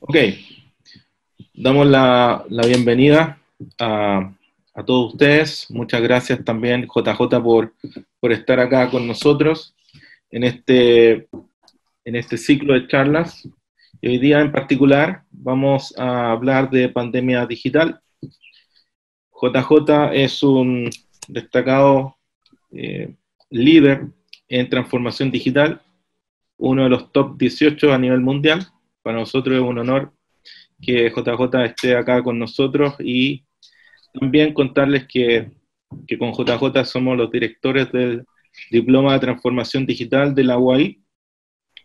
Ok, damos la, bienvenida a, todos ustedes. Muchas gracias también, JJ, por, estar acá con nosotros en este, en este ciclo de charlas. Y hoy día en particular vamos a hablar de pandemia digital. JJ es un destacado eh, líder en transformación digital, uno de los top 18 a nivel mundial para nosotros es un honor que JJ esté acá con nosotros y también contarles que, que con JJ somos los directores del Diploma de Transformación Digital de la UAI,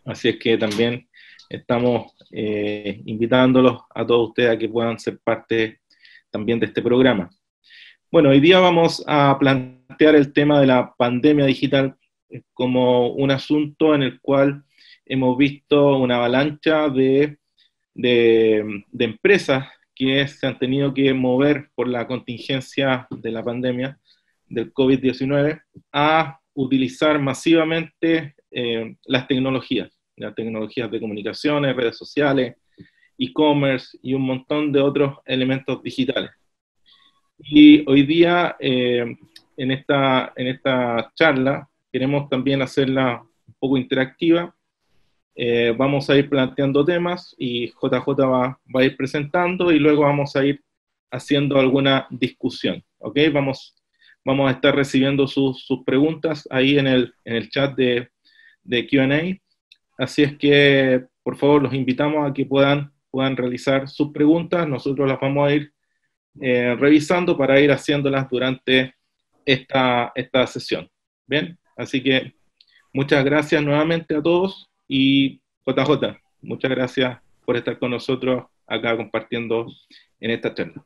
así es que también estamos eh, invitándolos a todos ustedes a que puedan ser parte también de este programa. Bueno, hoy día vamos a plantear el tema de la pandemia digital como un asunto en el cual hemos visto una avalancha de, de, empresas que se han tenido que mover por la contingencia de la pandemia del COVID-19 a utilizar masivamente eh, las tecnologías, las tecnologías de comunicaciones, redes sociales, e-commerce y un montón de otros elementos digitales. Y hoy día, eh, en, esta, en esta charla, queremos también hacerla un poco interactiva eh, vamos a ir planteando temas y JJ va, a ir presentando y luego vamos a ir haciendo alguna discusión. ¿ok? Vamos, vamos a estar recibiendo sus, preguntas ahí en el, chat de, de QA. Así es que, por favor, los invitamos a que puedan, puedan realizar sus preguntas. Nosotros las vamos a ir eh, revisando para ir haciéndolas durante esta, esta sesión. Bien, así que muchas gracias nuevamente a todos y JJ, muchas gracias por estar con nosotros acá compartiendo en esta charla.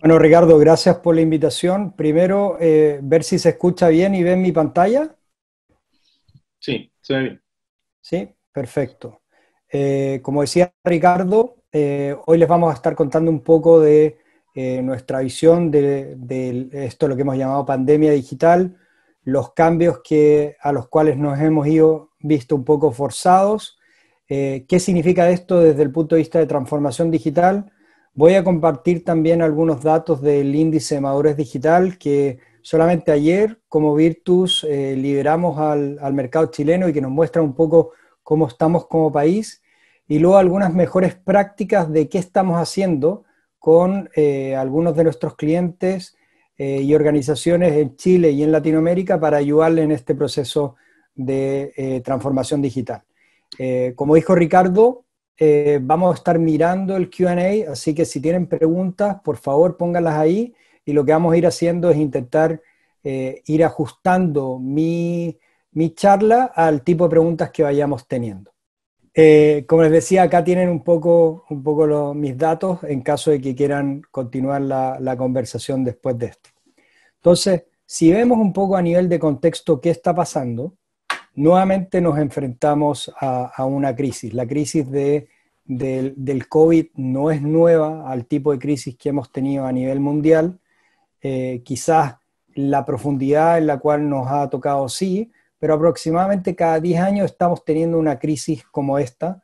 Bueno, Ricardo, gracias por la invitación. Primero, eh, ver si se escucha bien y ven mi pantalla. Sí, se ve bien. Sí, perfecto. Eh, como decía Ricardo, eh, hoy les vamos a estar contando un poco de nuestra visión de, esto, lo que hemos llamado pandemia digital, los cambios que, a los cuales nos hemos ido visto un poco forzados. Eh, ¿Qué significa esto desde el punto de vista de transformación digital? Voy a compartir también algunos datos del índice madurez digital que solamente ayer como Virtus eh, lideramos al, mercado chileno y que nos muestra un poco cómo estamos como país y luego algunas mejores prácticas de qué estamos haciendo con eh, algunos de nuestros clientes y organizaciones en Chile y en Latinoamérica para ayudarle en este proceso de eh, transformación digital. Eh, como dijo Ricardo, eh, vamos a estar mirando el QA, así que si tienen preguntas, por favor pónganlas ahí y lo que vamos a ir haciendo es intentar ir ajustando mi, charla al tipo de preguntas que vayamos teniendo. como les decía, acá tienen un poco, un poco mis datos en caso de que quieran continuar la conversación después de esto. Entonces, si vemos un poco a nivel de contexto qué está pasando, nuevamente nos enfrentamos a, una crisis. La crisis del COVID no es nueva al tipo de crisis que hemos tenido a nivel mundial. Eh, quizás la profundidad en la cual nos ha tocado sí, pero aproximadamente cada 10 años estamos teniendo una crisis como esta.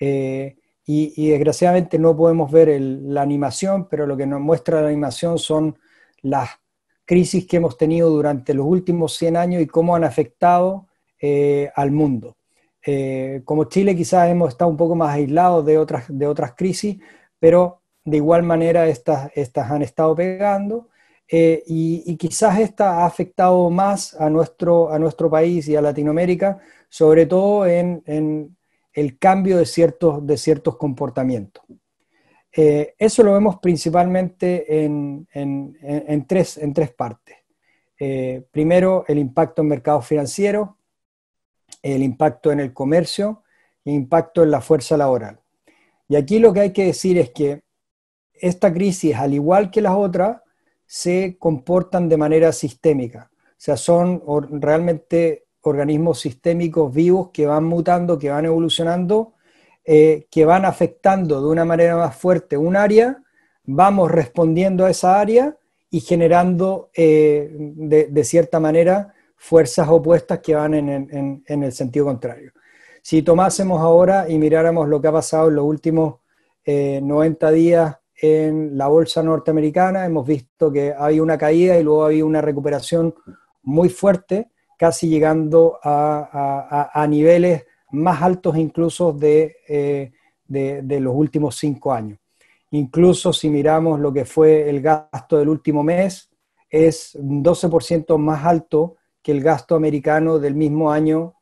Eh, y, desgraciadamente no podemos ver la animación, pero lo que nos muestra la animación son las crisis que hemos tenido durante los últimos 100 años y cómo han afectado eh, al mundo. Eh, como Chile quizás hemos estado un poco más aislados de otras, de otras crisis, pero de igual manera estas, han estado pegando eh, y, quizás esta ha afectado más a nuestro, a nuestro país y a Latinoamérica, sobre todo en, el cambio de ciertos, de ciertos comportamientos. eso lo vemos principalmente en, en, tres, en tres partes. primero, el impacto en mercados financieros, el impacto en el comercio, el impacto en la fuerza laboral. Y aquí lo que hay que decir es que esta crisis, al igual que las otras, se comportan de manera sistémica. O sea, son realmente organismos sistémicos vivos que van mutando, que van evolucionando, eh, que van afectando de una manera más fuerte un área, vamos respondiendo a esa área y generando eh, de, cierta manera fuerzas opuestas que van en, el sentido contrario. Si tomásemos ahora y miráramos lo que ha pasado en los últimos 90 eh, días en la bolsa norteamericana, hemos visto que hay una caída y luego hay una recuperación muy fuerte, casi llegando a, niveles más altos incluso de, eh, de, de, los últimos cinco años. Incluso si miramos lo que fue el gasto del último mes, es un 12% más alto el gasto americano del mismo año,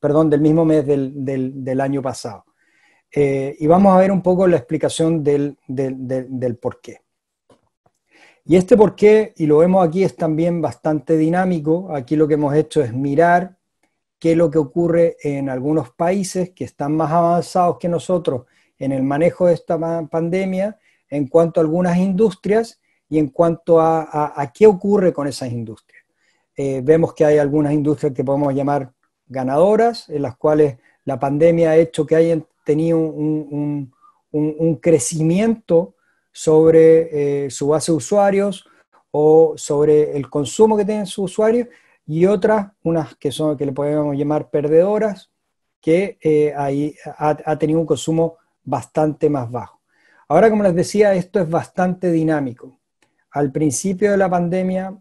perdón, del mismo mes del, año pasado. Eh, y vamos a ver un poco la explicación del, del por qué. Y este por qué, y lo vemos aquí, es también bastante dinámico. Aquí lo que hemos hecho es mirar qué es lo que ocurre en algunos países que están más avanzados que nosotros en el manejo de esta pandemia, en cuanto a algunas industrias y en cuanto a qué ocurre con esas industrias. Eh, vemos que hay algunas industrias que podemos llamar ganadoras, en las cuales la pandemia ha hecho que hayan tenido un, crecimiento sobre eh, su base de usuarios o sobre el consumo que tienen sus usuarios, y otras, unas que son que le podemos llamar perdedoras, que eh, ahí ha, tenido un consumo bastante más bajo. Ahora, como les decía, esto es bastante dinámico. Al principio de la pandemia,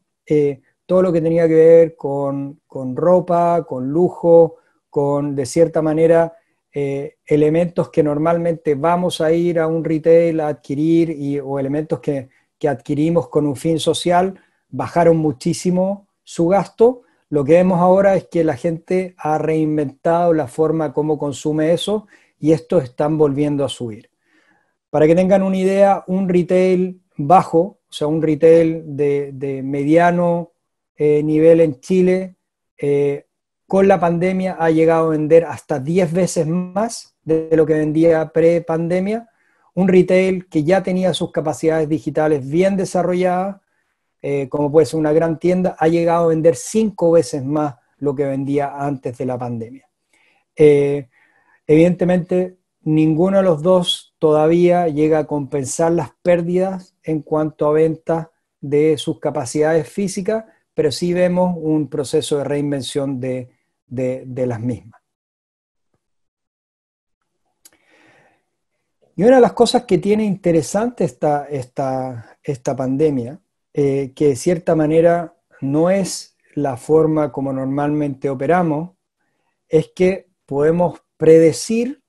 todo lo que tenía que ver con, ropa, con lujo, con, de cierta manera, eh, elementos que normalmente vamos a ir a un retail a adquirir o elementos que, adquirimos con un fin social, bajaron muchísimo su gasto. Lo que vemos ahora es que la gente ha reinventado la forma como consume eso y estos están volviendo a subir. Para que tengan una idea, un retail bajo, o sea, un retail de, de mediano eh, nivel en Chile, eh, con la pandemia ha llegado a vender hasta 10 veces más de lo que vendía pre-pandemia. Un retail que ya tenía sus capacidades digitales bien desarrolladas, eh, como puede ser una gran tienda, ha llegado a vender 5 veces más lo que vendía antes de la pandemia. evidentemente, ninguno de los dos todavía llega a compensar las pérdidas en cuanto a ventas de sus capacidades físicas pero sí vemos un proceso de reinvención de, las mismas. Y una de las cosas que tiene interesante esta, pandemia, eh, que de cierta manera no es la forma como normalmente operamos, es que podemos predecir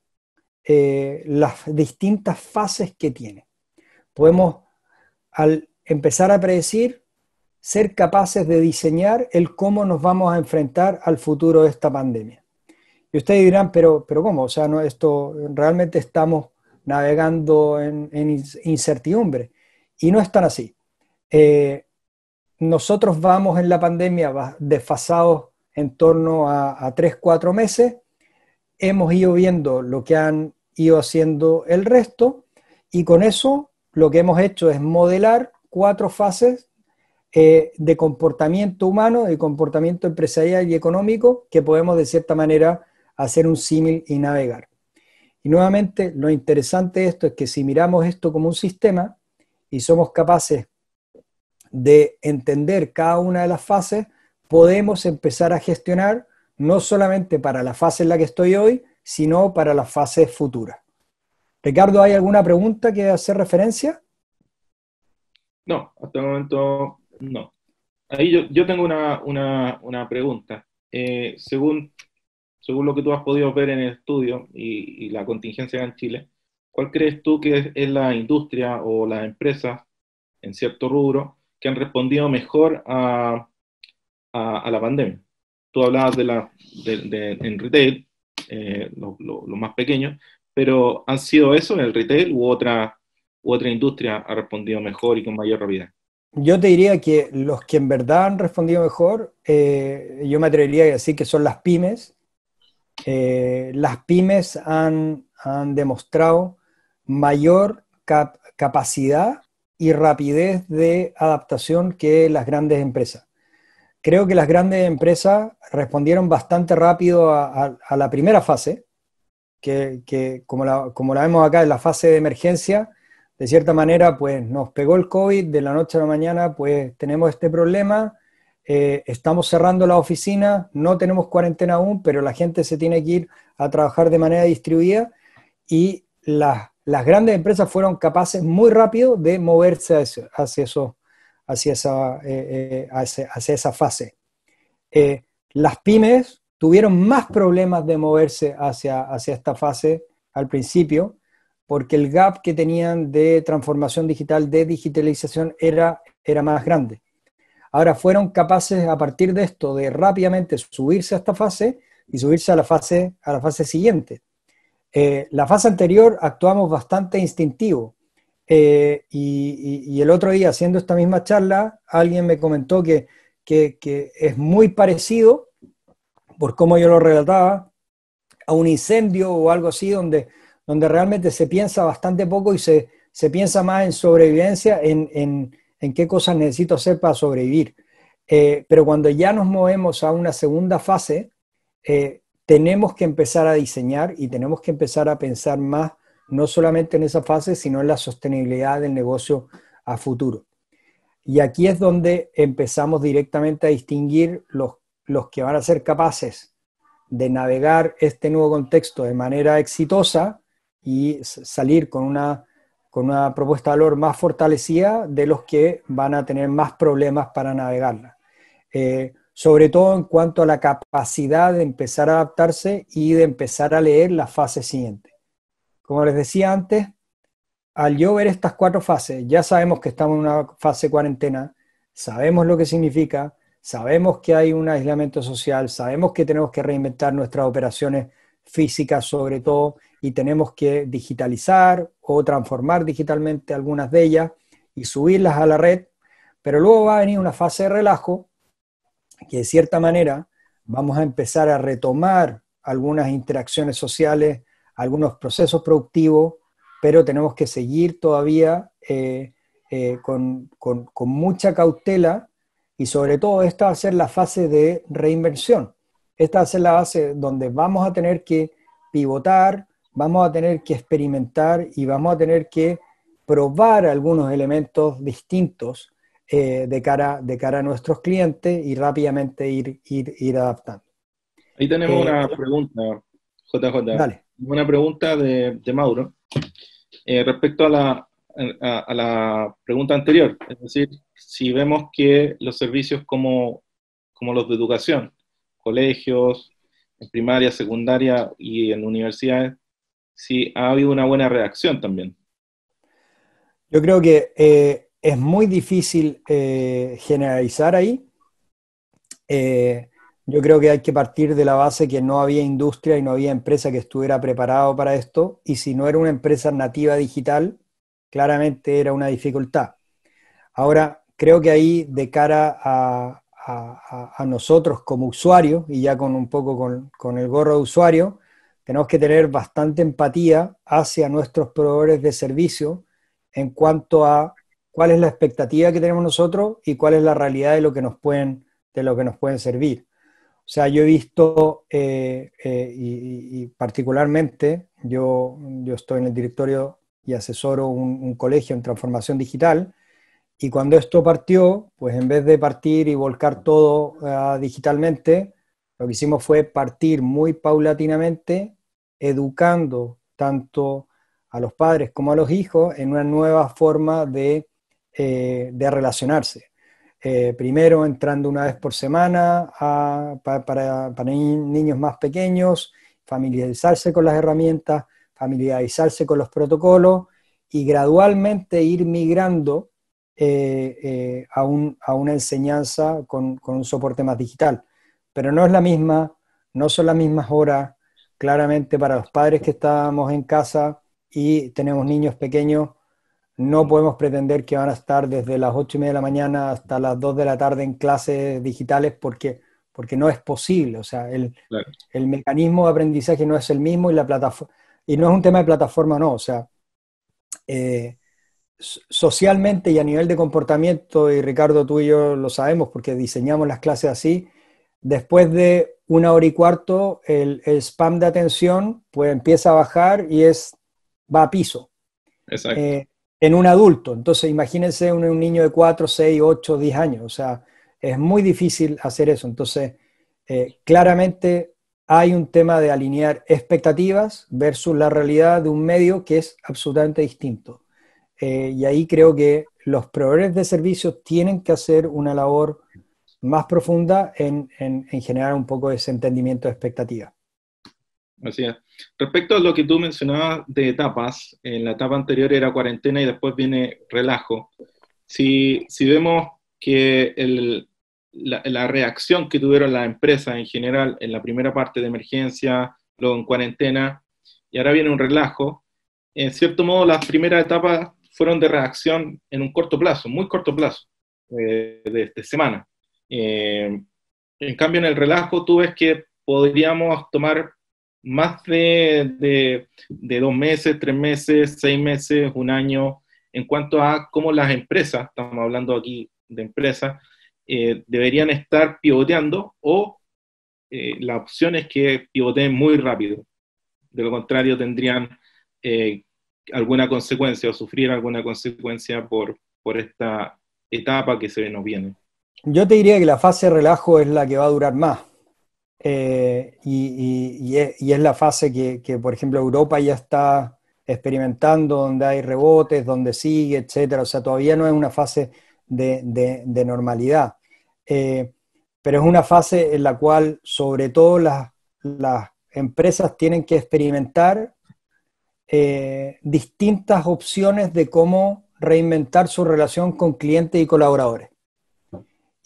eh, las distintas fases que tiene. Podemos, al empezar a predecir, ser capaces de diseñar el cómo nos vamos a enfrentar al futuro de esta pandemia. Y ustedes dirán, pero, pero ¿cómo? O sea, no, esto realmente estamos navegando en, incertidumbre. Y no es tan así. Eh, nosotros vamos en la pandemia desfasados en torno a, tres cuatro meses. Hemos ido viendo lo que han ido haciendo el resto y con eso lo que hemos hecho es modelar cuatro fases eh, de comportamiento humano, de comportamiento empresarial y económico, que podemos de cierta manera hacer un símil y navegar. Y nuevamente, lo interesante de esto es que si miramos esto como un sistema y somos capaces de entender cada una de las fases, podemos empezar a gestionar no solamente para la fase en la que estoy hoy, sino para las fases futuras. Ricardo, ¿hay alguna pregunta que hacer referencia? No, hasta el momento no. Ahí yo, yo tengo una, pregunta. Eh, según, según lo que tú has podido ver en el estudio y, la contingencia en Chile, ¿cuál crees tú que es, la industria o las empresas en cierto rubro que han respondido mejor a, la pandemia? Tú hablabas de la, en retail, eh, los más pequeños, pero ¿han sido eso en el retail u otra, u otra industria ha respondido mejor y con mayor rapidez? Yo te diría que los que en verdad han respondido mejor, eh, yo me atrevería a decir que son las pymes. Eh, las pymes han, demostrado mayor capacidad y rapidez de adaptación que las grandes empresas. Creo que las grandes empresas respondieron bastante rápido a, la primera fase, que, como, la, como, la, vemos acá en la fase de emergencia, de cierta manera, pues nos pegó el COVID, de la noche a la mañana, pues tenemos este problema, eh, estamos cerrando la oficina, no tenemos cuarentena aún, pero la gente se tiene que ir a trabajar de manera distribuida y las, grandes empresas fueron capaces muy rápido de moverse hacia, eso, hacia, esa, eh, eh, fase. las pymes tuvieron más problemas de moverse hacia, hacia esta fase al principio, porque el gap que tenían de transformación digital, de digitalización, era, era más grande. Ahora fueron capaces a partir de esto de rápidamente subirse a esta fase y subirse a la fase, a la fase siguiente. Eh, la fase anterior actuamos bastante instintivo. Eh, y, el otro día, haciendo esta misma charla, alguien me comentó que, que, que es muy parecido, por cómo yo lo relataba, a un incendio o algo así, donde donde realmente se piensa bastante poco y se, piensa más en sobrevivencia, en, qué cosas necesito hacer para sobrevivir. Eh, pero cuando ya nos movemos a una segunda fase, eh, tenemos que empezar a diseñar y tenemos que empezar a pensar más, no solamente en esa fase, sino en la sostenibilidad del negocio a futuro. Y aquí es donde empezamos directamente a distinguir los que van a ser capaces de navegar este nuevo contexto de manera exitosa y salir con una, propuesta de valor más fortalecida de los que van a tener más problemas para navegarla. Eh, sobre todo en cuanto a la capacidad de empezar a adaptarse y de empezar a leer la fase siguiente. Como les decía antes, al yo ver estas cuatro fases, ya sabemos que estamos en una fase cuarentena, sabemos lo que significa, sabemos que hay un aislamiento social, sabemos que tenemos que reinventar nuestras operaciones físicas sobre todo, y tenemos que digitalizar o transformar digitalmente algunas de ellas y subirlas a la red, pero luego va a venir una fase de relajo que de cierta manera vamos a empezar a retomar algunas interacciones sociales, algunos procesos productivos, pero tenemos que seguir todavía eh, eh, con, mucha cautela y sobre todo esta va a ser la fase de reinversión. Esta va a ser la base donde vamos a tener que pivotar, vamos a tener que experimentar y vamos a tener que probar algunos elementos distintos eh, de, cara, de cara a nuestros clientes y rápidamente ir, ir, adaptando. Ahí tenemos eh, una pregunta, JJ. Una pregunta de, Mauro eh, respecto a la, pregunta anterior. Es decir, si vemos que los servicios como, como los de educación, colegios, en primaria, secundaria y en universidades, si ha habido una buena reacción también. Yo creo que eh, es muy difícil eh, generalizar ahí. Eh, yo creo que hay que partir de la base que no había industria y no había empresa que estuviera preparado para esto, y si no era una empresa nativa digital, claramente era una dificultad. Ahora, creo que ahí de cara a, nosotros como usuarios, y ya con un poco con el gorro de usuario, tenemos que tener bastante empatía hacia nuestros proveedores de servicio en cuanto a cuál es la expectativa que tenemos nosotros y cuál es la realidad de lo que nos pueden, de lo que nos pueden servir. O sea, yo he visto, eh, eh, y, particularmente, yo, yo estoy en el directorio y asesoro un, colegio en transformación digital, y cuando esto partió, pues en vez de partir y volcar todo ah, digitalmente, lo que hicimos fue partir muy paulatinamente educando tanto a los padres como a los hijos en una nueva forma de, eh, relacionarse. Eh, primero entrando una vez por semana para, niños más pequeños, familiarizarse con las herramientas, familiarizarse con los protocolos y gradualmente ir migrando eh, a, una enseñanza con, con un soporte más digital. Pero no es la misma, no son las mismas horas, claramente para los padres que estamos en casa y tenemos niños pequeños, no podemos pretender que van a estar desde las 8 y media de la mañana hasta las 2 de la tarde en clases digitales porque, porque no es posible. O sea, el, mecanismo de aprendizaje no es el mismo y la Y no es un tema de plataforma, no. O sea, eh, socialmente y a nivel de comportamiento, y Ricardo, tú y yo lo sabemos porque diseñamos las clases así, Después de una hora y cuarto, el, spam de atención pues empieza a bajar y es, va a piso. Exacto. Eh, en un adulto. Entonces, imagínense un, niño de 4, 6, 8, 10 años. O sea, es muy difícil hacer eso. Entonces, eh, claramente hay un tema de alinear expectativas versus la realidad de un medio que es absolutamente distinto. Eh, y ahí creo que los proveedores de servicios tienen que hacer una labor más profunda en, en, generar un poco ese entendimiento de expectativa. Así Respecto a lo que tú mencionabas de etapas, en la etapa anterior era cuarentena y después viene relajo. Si, vemos que la, reacción que tuvieron las empresas en general en la primera parte de emergencia, luego en cuarentena, y ahora viene un relajo, en cierto modo las primeras etapas fueron de reacción en un corto plazo, muy corto plazo, eh, de, de semana. Eh, en cambio, en el relajo tú ves que podríamos tomar más de, dos meses, tres meses, seis meses, un año, en cuanto a cómo las empresas, estamos hablando aquí de empresas, eh, deberían estar pivoteando o eh, la opción es que pivoteen muy rápido. De lo contrario, tendrían alguna consecuencia o sufrir alguna consecuencia por, por esta etapa que se nos viene. Yo te diría que la fase relajo es la que va a durar más. Eh, y, es, la fase que, por ejemplo, Europa ya está experimentando, donde hay rebotes, donde sigue, etcétera. O sea, todavía no es una fase de, normalidad. Eh, pero es una fase en la cual, sobre todo, las, empresas tienen que experimentar eh, distintas opciones de cómo reinventar su relación con clientes y colaboradores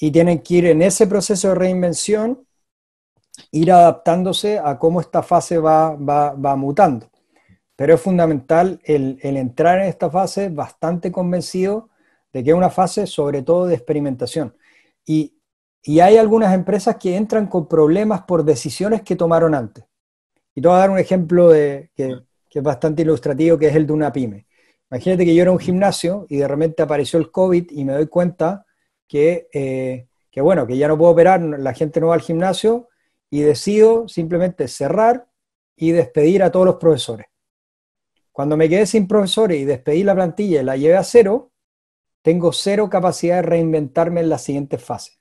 y tienen que ir en ese proceso de reinvención, ir adaptándose a cómo esta fase va, mutando. Pero es fundamental el, entrar en esta fase bastante convencido de que es una fase sobre todo de experimentación. Y, hay algunas empresas que entran con problemas por decisiones que tomaron antes. Y te voy a dar un ejemplo de, que, es bastante ilustrativo, que es el de una pyme. Imagínate que yo era un gimnasio y de repente apareció el COVID y me doy cuenta eh, que, bueno, que ya no puedo operar, la gente no va al gimnasio y decido simplemente cerrar y despedir a todos los profesores. Cuando me quedé sin profesores y despedí la plantilla y la llevé a cero, tengo cero capacidad de reinventarme en la siguiente fase.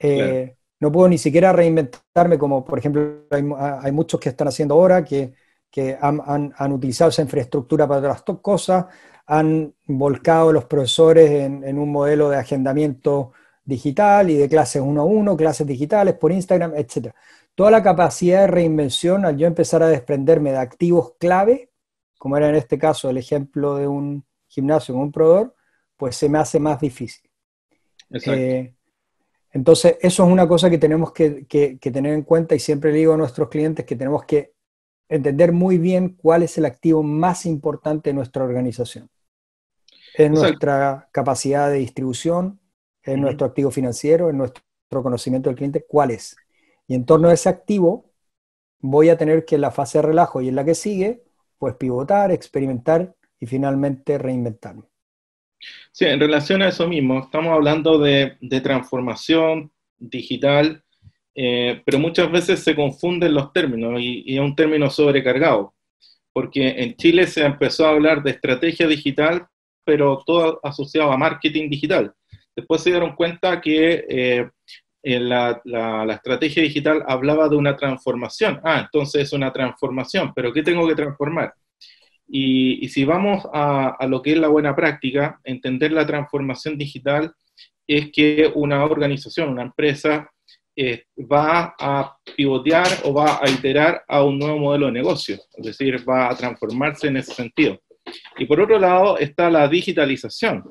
Eh, no puedo ni siquiera reinventarme como, por ejemplo, hay, ah, muchos que están haciendo ahora, que, han, han, utilizado esa infraestructura para otras cosas, han volcado los profesores en, un modelo de agendamiento digital y de clases uno a uno, clases digitales por Instagram, etc. Toda la capacidad de reinvención al yo empezar a desprenderme de activos clave, como era en este caso el ejemplo de un gimnasio con un proveedor, pues se me hace más difícil. Eh, entonces, eso es una cosa que tenemos que, que tener en cuenta y siempre le digo a nuestros clientes que tenemos que entender muy bien cuál es el activo más importante de nuestra organización en nuestra capacidad de distribución, en nuestro activo financiero, en nuestro conocimiento del cliente, cuál es. Y en torno a ese activo, voy a tener que en la fase de relajo y en la que sigue, pues pivotar, experimentar y finalmente reinventarme. Sí, en relación a eso mismo, estamos hablando de, transformación digital, eh, pero muchas veces se confunden los términos y, y, es un término sobrecargado, porque en Chile se empezó a hablar de estrategia digital pero todo asociado a marketing digital. Después se dieron cuenta que eh, en la, estrategia digital hablaba de una transformación. Ah, entonces es una transformación, pero ¿qué tengo que transformar? Y, si vamos a, lo que es la buena práctica, entender la transformación digital es que una organización, una empresa, eh, va a pivotear o va a iterar a un nuevo modelo de negocio, es decir, va a transformarse en ese sentido. Y por otro lado está la digitalización,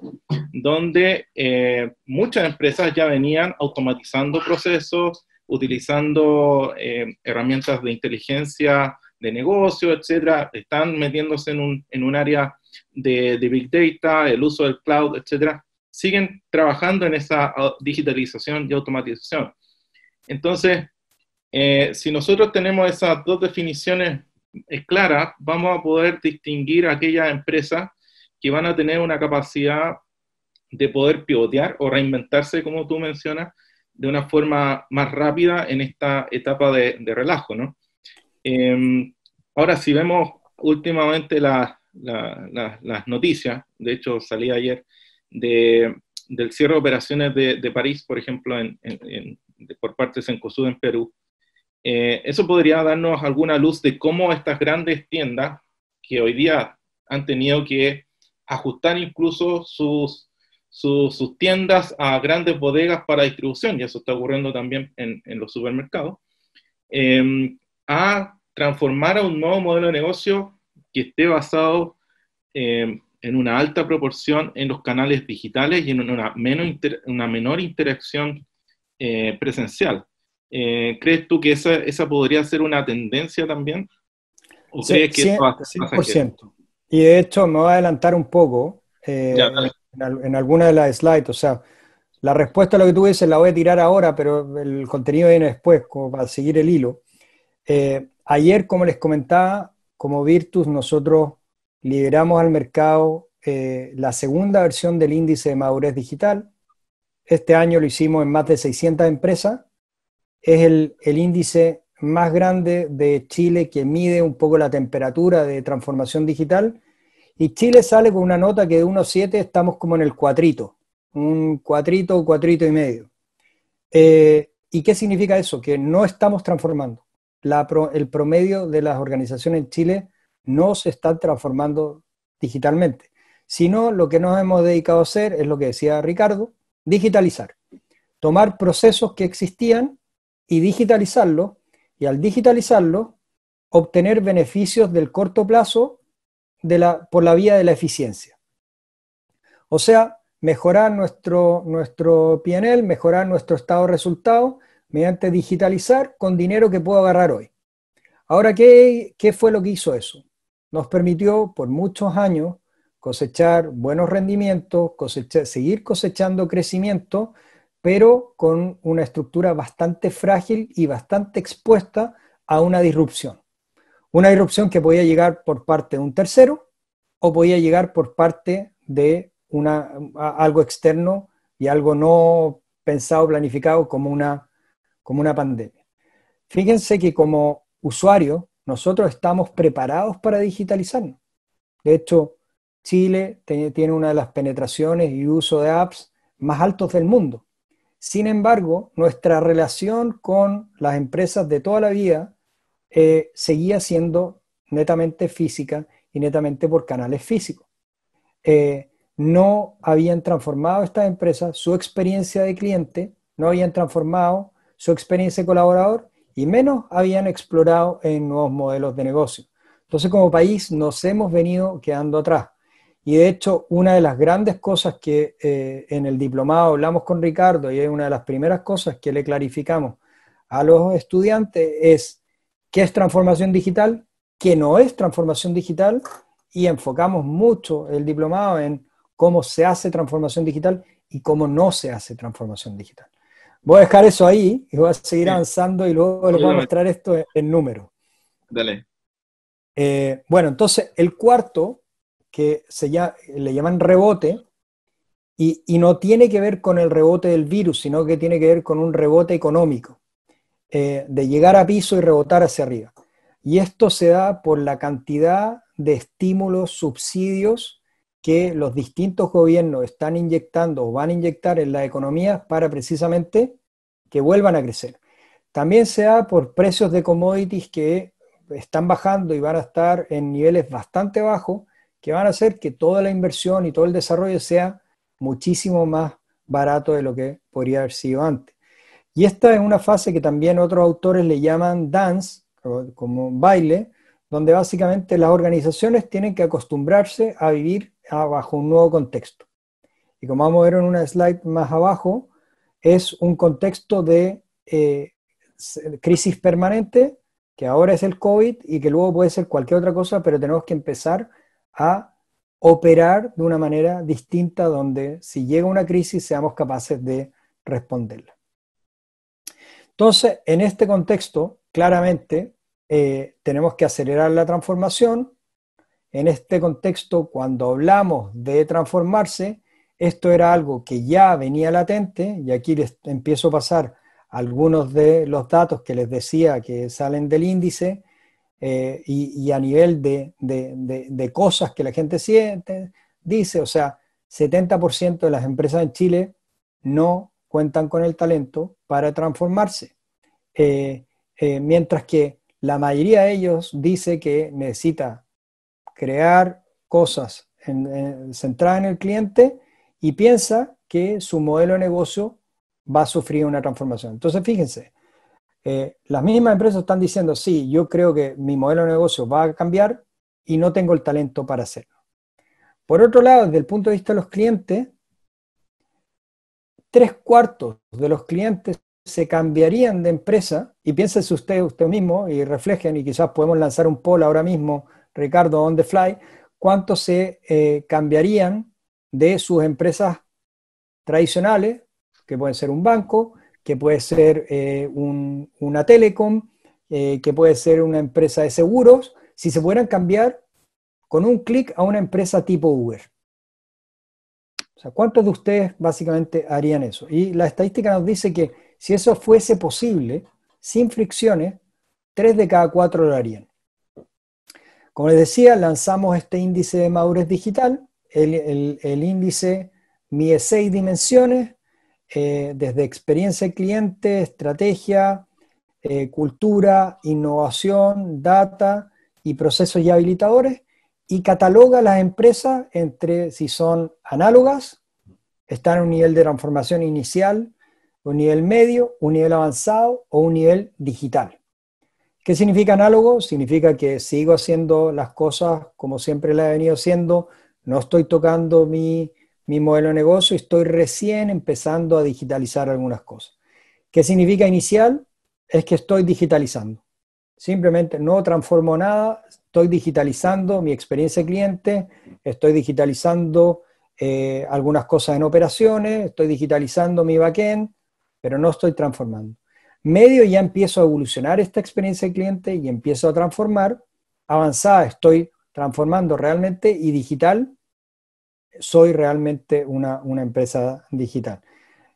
donde eh, muchas empresas ya venían automatizando procesos, utilizando eh, herramientas de inteligencia de negocio, etcétera, están metiéndose en un, en un área de, de, Big Data, el uso del cloud, etcétera, siguen trabajando en esa ah, digitalización y automatización. Entonces, eh, si nosotros tenemos esas dos definiciones es clara, vamos a poder distinguir aquellas empresas que van a tener una capacidad de poder pivotear o reinventarse, como tú mencionas, de una forma más rápida en esta etapa de, relajo, ¿no? Em, ahora, si vemos últimamente las noticias, de hecho salí ayer, del cierre de operaciones de, París, por ejemplo, en, por parte de Sencosud en Perú, eh, eso podría darnos alguna luz de cómo estas grandes tiendas que hoy día han tenido que ajustar incluso sus, tiendas a grandes bodegas para distribución, y eso está ocurriendo también en, los supermercados, eh, a transformar a un nuevo modelo de negocio que esté basado eh, en una alta proporción en los canales digitales y en una, una menor interacción presencial. Eh, ¿Crees tú que esa, esa podría ser una tendencia también? ¿O sí, crees que 100, Y de hecho, me voy a adelantar un poco eh, en, alguna de las slides. O sea, la respuesta a lo que tú dices la voy a tirar ahora, pero el contenido viene después, como para seguir el hilo. Eh, ayer, como les comentaba, como Virtus, nosotros liberamos al mercado la segunda versión del índice de madurez digital. Este año lo hicimos en más de 600 empresas es el, índice más grande de Chile que mide un poco la temperatura de transformación digital. Y Chile sale con una nota que de 1,7 estamos como en el cuatrito, un cuatrito o cuatrito y medio. Eh, ¿Y qué significa eso? Que no estamos transformando. el promedio de las organizaciones en Chile no se está transformando digitalmente, sino lo que nos hemos dedicado a hacer es lo que decía Ricardo, digitalizar, tomar procesos que existían y digitalizarlo, y al digitalizarlo, obtener beneficios del corto plazo de la, por la vía de la eficiencia. O sea, mejorar nuestro, nuestro PNL, mejorar nuestro estado de resultados mediante digitalizar con dinero que puedo agarrar hoy. Ahora, ¿qué, ¿qué fue lo que hizo eso? Nos permitió por muchos años cosechar buenos rendimientos, seguir cosechando crecimiento pero con una estructura bastante frágil y bastante expuesta a una disrupción. Una disrupción que podía llegar por parte de un tercero o podía llegar por parte de algo externo y algo no pensado, planificado como una, como una pandemia. Fíjense que como usuarios nosotros estamos preparados para digitalizarnos. De hecho, Chile tiene una de las penetraciones y uso de apps más altos del mundo. Sin embargo, nuestra relación con las empresas de toda la vida eh, seguía siendo netamente física y netamente por canales físicos. Eh, no habían transformado estas empresas su experiencia de cliente, no habían transformado su experiencia de colaborador y menos habían explorado en nuevos modelos de negocio. Entonces, como país, nos hemos venido quedando atrás. Y de hecho, una de las grandes cosas que eh, en el diplomado hablamos con Ricardo y es una de las primeras cosas que le clarificamos a los estudiantes es qué es transformación digital, qué no es transformación digital y enfocamos mucho el diplomado en cómo se hace transformación digital y cómo no se hace transformación digital. Voy a dejar eso ahí y voy a seguir avanzando y luego les voy a mostrar esto en número. Dale. Eh, bueno, entonces el cuarto que se le llaman rebote y, no tiene que ver con el rebote del virus, sino que tiene que ver con un rebote económico, eh, de llegar a piso y rebotar hacia arriba. Y esto se da por la cantidad de estímulos, subsidios que los distintos gobiernos están inyectando o van a inyectar en la economía para precisamente que vuelvan a crecer. También se da por precios de commodities que están bajando y van a estar en niveles bastante bajos que van a hacer que toda la inversión y todo el desarrollo sea muchísimo más barato de lo que podría haber sido antes. Y esta es una fase que también otros autores le llaman dance, como baile, donde básicamente las organizaciones tienen que acostumbrarse a vivir bajo un nuevo contexto. Y como vamos a ver en una slide más abajo, es un contexto de eh, crisis permanente, que ahora es el COVID y que luego puede ser cualquier otra cosa, pero tenemos que empezar a operar de una manera distinta donde si llega una crisis seamos capaces de responderla. Entonces, en este contexto, claramente, eh, tenemos que acelerar la transformación. En este contexto, cuando hablamos de transformarse, esto era algo que ya venía latente, y aquí les empiezo a pasar algunos de los datos que les decía que salen del índice, eh, y, a nivel de, cosas que la gente siente, dice, o sea, 70% de las empresas en Chile no cuentan con el talento para transformarse, eh, eh, mientras que la mayoría de ellos dice que necesita crear cosas centradas en el cliente y piensa que su modelo de negocio va a sufrir una transformación. Entonces, fíjense, eh, las mismas empresas están diciendo, sí, yo creo que mi modelo de negocio va a cambiar y no tengo el talento para hacerlo. Por otro lado, desde el punto de vista de los clientes, tres cuartos de los clientes se cambiarían de empresa, y piénsense usted, usted mismo, y reflejen, y quizás podemos lanzar un poll ahora mismo, Ricardo, on the fly, cuántos se eh, cambiarían de sus empresas tradicionales, que pueden ser un banco, que puede ser eh, una telecom, eh, que puede ser una empresa de seguros, si se pudieran cambiar con un clic a una empresa tipo Uber. O sea, ¿cuántos de ustedes básicamente harían eso? Y la estadística nos dice que si eso fuese posible, sin fricciones, tres de cada cuatro lo harían. Como les decía, lanzamos este índice de madurez digital, el, índice mide seis dimensiones, eh, desde experiencia de cliente, estrategia, eh, cultura, innovación, data y procesos y habilitadores, y cataloga las empresas entre si son análogas, están en un nivel de transformación inicial, un nivel medio, un nivel avanzado o un nivel digital. ¿Qué significa análogo? Significa que sigo haciendo las cosas como siempre las he venido haciendo, no estoy tocando mi mi modelo de negocio estoy recién empezando a digitalizar algunas cosas. ¿Qué significa inicial? Es que estoy digitalizando. Simplemente no transformo nada, estoy digitalizando mi experiencia de cliente, estoy digitalizando eh, algunas cosas en operaciones, estoy digitalizando mi backend, pero no estoy transformando. Medio ya empiezo a evolucionar esta experiencia de cliente y empiezo a transformar. Avanzada estoy transformando realmente y digital soy realmente una, empresa digital.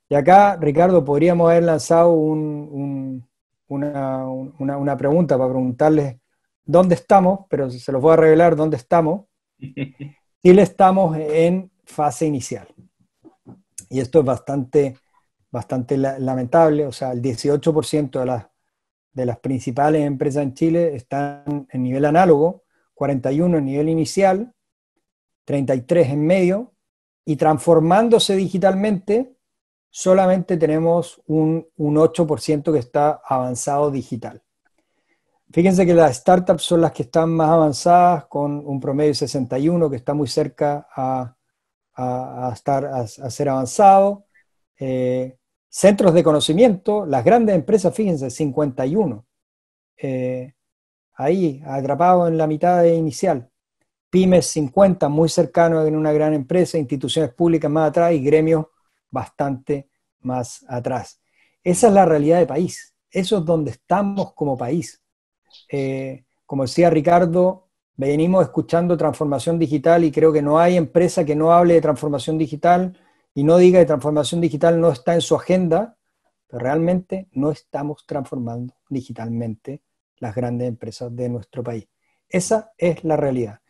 Y acá, Ricardo, podríamos haber lanzado un, una, pregunta para preguntarles dónde estamos, pero se los voy a revelar dónde estamos. Chile estamos en fase inicial. Y esto es bastante, bastante lamentable. O sea, el 18% de las, de las principales empresas en Chile están en nivel análogo, 41% en nivel inicial 33 en medio, y transformándose digitalmente, solamente tenemos un, 8% que está avanzado digital. Fíjense que las startups son las que están más avanzadas, con un promedio de 61, que está muy cerca a, estar, a, ser avanzado. Eh, centros de conocimiento, las grandes empresas, fíjense, 51. Eh, ahí, atrapado en la mitad inicial pymes 50 muy cercano en una gran empresa, instituciones públicas más atrás y gremios bastante más atrás. Esa es la realidad de país, eso es donde estamos como país. Eh, como decía Ricardo, venimos escuchando transformación digital y creo que no hay empresa que no hable de transformación digital y no diga que transformación digital no está en su agenda, pero realmente no estamos transformando digitalmente las grandes empresas de nuestro país. Esa es la realidad.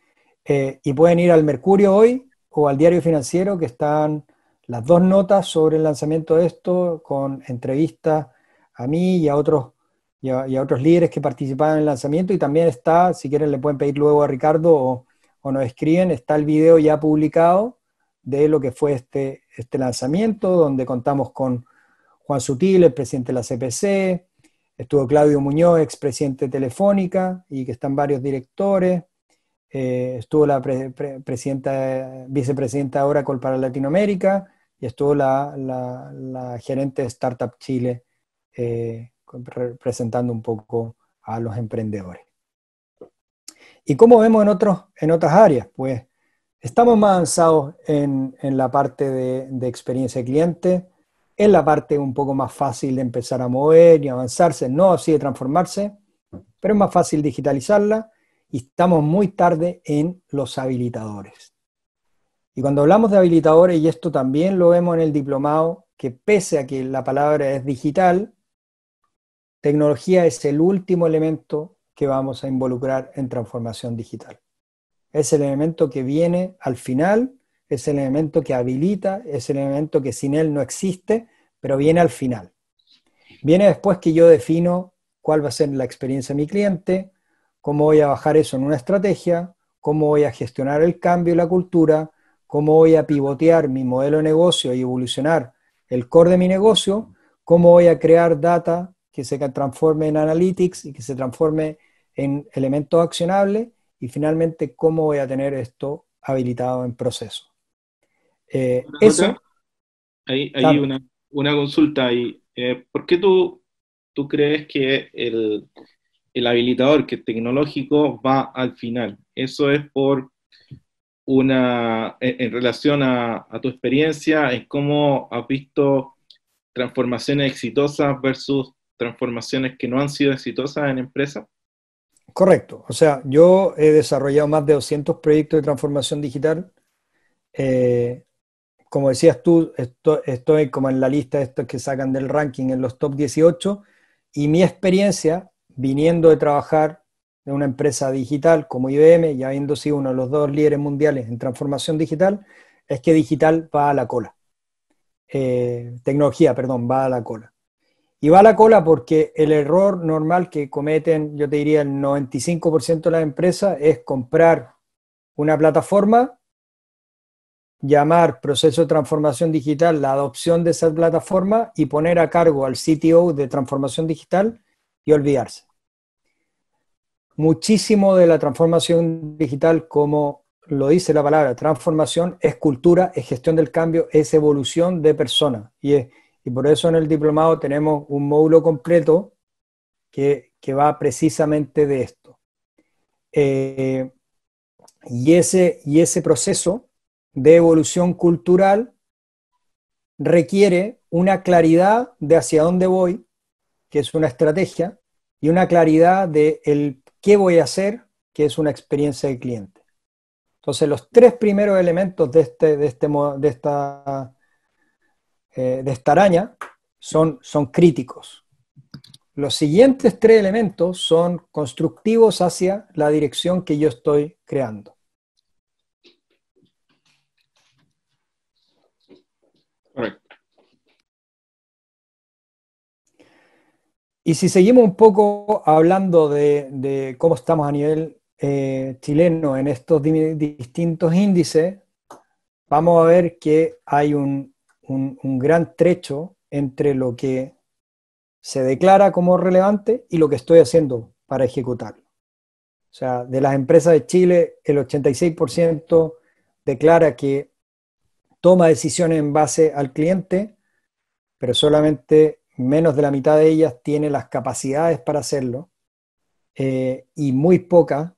Eh, y pueden ir al Mercurio hoy o al Diario Financiero, que están las dos notas sobre el lanzamiento de esto, con entrevistas a mí y a otros y a, otros líderes que participaban en el lanzamiento. Y también está, si quieren, le pueden pedir luego a Ricardo o, nos escriben, está el video ya publicado de lo que fue este, este lanzamiento, donde contamos con Juan Sutil, el presidente de la CPC, estuvo Claudio Muñoz, expresidente de Telefónica, y que están varios directores. Eh, estuvo la presidenta, vicepresidenta de Oracle para Latinoamérica y estuvo la, gerente de Startup Chile eh, presentando un poco a los emprendedores. ¿Y cómo vemos en, otros, en otras áreas? Pues estamos más avanzados en, la parte de, de, experiencia de cliente, en la parte un poco más fácil de empezar a mover y avanzarse, no así de transformarse, pero es más fácil digitalizarla y estamos muy tarde en los habilitadores. Y cuando hablamos de habilitadores, y esto también lo vemos en el diplomado, que pese a que la palabra es digital, tecnología es el último elemento que vamos a involucrar en transformación digital. Es el elemento que viene al final, es el elemento que habilita, es el elemento que sin él no existe, pero viene al final. Viene después que yo defino cuál va a ser la experiencia de mi cliente, cómo voy a bajar eso en una estrategia, cómo voy a gestionar el cambio y la cultura, cómo voy a pivotear mi modelo de negocio y evolucionar el core de mi negocio, cómo voy a crear data que se transforme en analytics y que se transforme en elementos accionables y finalmente cómo voy a tener esto habilitado en proceso. Eh, eso. Hay, una, consulta ahí. Eh, ¿Por qué tú, tú crees que el, el habilitador, que es tecnológico, va al final. Eso es por una, en, relación a, tu experiencia, en cómo has visto transformaciones exitosas versus transformaciones que no han sido exitosas en empresas. Correcto. O sea, yo he desarrollado más de 200 proyectos de transformación digital. Eh, como decías tú, estoy, como en la lista de estos que sacan del ranking en los top 18 y mi experiencia viniendo de trabajar en una empresa digital como IBM y habiendo sido uno de los dos líderes mundiales en transformación digital, es que digital va a la cola. Eh, tecnología, perdón, va a la cola. Y va a la cola porque el error normal que cometen, yo te diría, el 95% de las empresas es comprar una plataforma, llamar proceso de transformación digital la adopción de esa plataforma y poner a cargo al CTO de transformación digital y olvidarse. Muchísimo de la transformación digital, como lo dice la palabra, transformación es cultura, es gestión del cambio, es evolución de persona. Y, y por eso en el diplomado tenemos un módulo completo que, va precisamente de esto. Eh, y, ese, y ese proceso de evolución cultural requiere una claridad de hacia dónde voy, que es una estrategia, y una claridad de el qué voy a hacer, que es una experiencia del cliente. Entonces, los tres primeros elementos de, este, de, este esta, eh, de araña son, son críticos. Los siguientes tres elementos son constructivos hacia la dirección que yo estoy creando. Y si seguimos un poco hablando de, cómo estamos a nivel eh, chileno en estos distintos índices, vamos a ver que hay un, un gran trecho entre lo que se declara como relevante y lo que estoy haciendo para ejecutarlo. O sea, de las empresas de Chile, el 86% declara que toma decisiones en base al cliente, pero solamente menos de la mitad de ellas tiene las capacidades para hacerlo eh, y muy pocas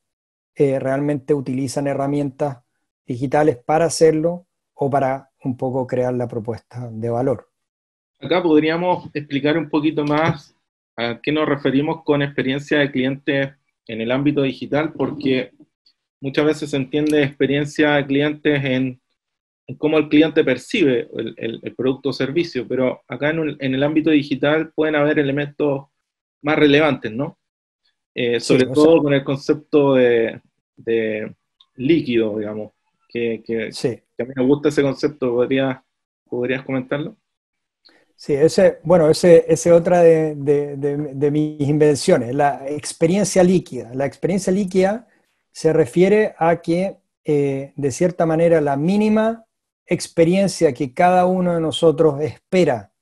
eh, realmente utilizan herramientas digitales para hacerlo o para un poco crear la propuesta de valor. Acá podríamos explicar un poquito más a qué nos referimos con experiencia de clientes en el ámbito digital, porque muchas veces se entiende experiencia de clientes en en cómo el cliente percibe el, producto o servicio, pero acá en, el ámbito digital pueden haber elementos más relevantes, ¿no? Eh, sobre todo con el concepto de, líquido, digamos, que, que, sí. a mí me gusta ese concepto, ¿podrías, podrías comentarlo? Sí, ese, bueno, ese es otra de, mis invenciones, la experiencia líquida. La experiencia líquida se refiere a que, eh, de cierta manera, la mínima experiencia que cada uno de nosotros espera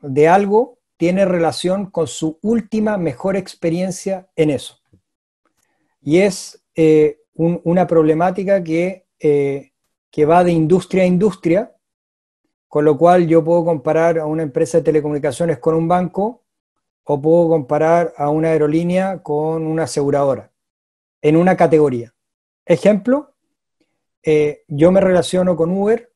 de algo tiene relación con su última mejor experiencia en eso. Y es eh, una problemática que, eh, que va de industria a industria, con lo cual yo puedo comparar a una empresa de telecomunicaciones con un banco o puedo comparar a una aerolínea con una aseguradora en una categoría. Ejemplo, eh, yo me relaciono con Uber,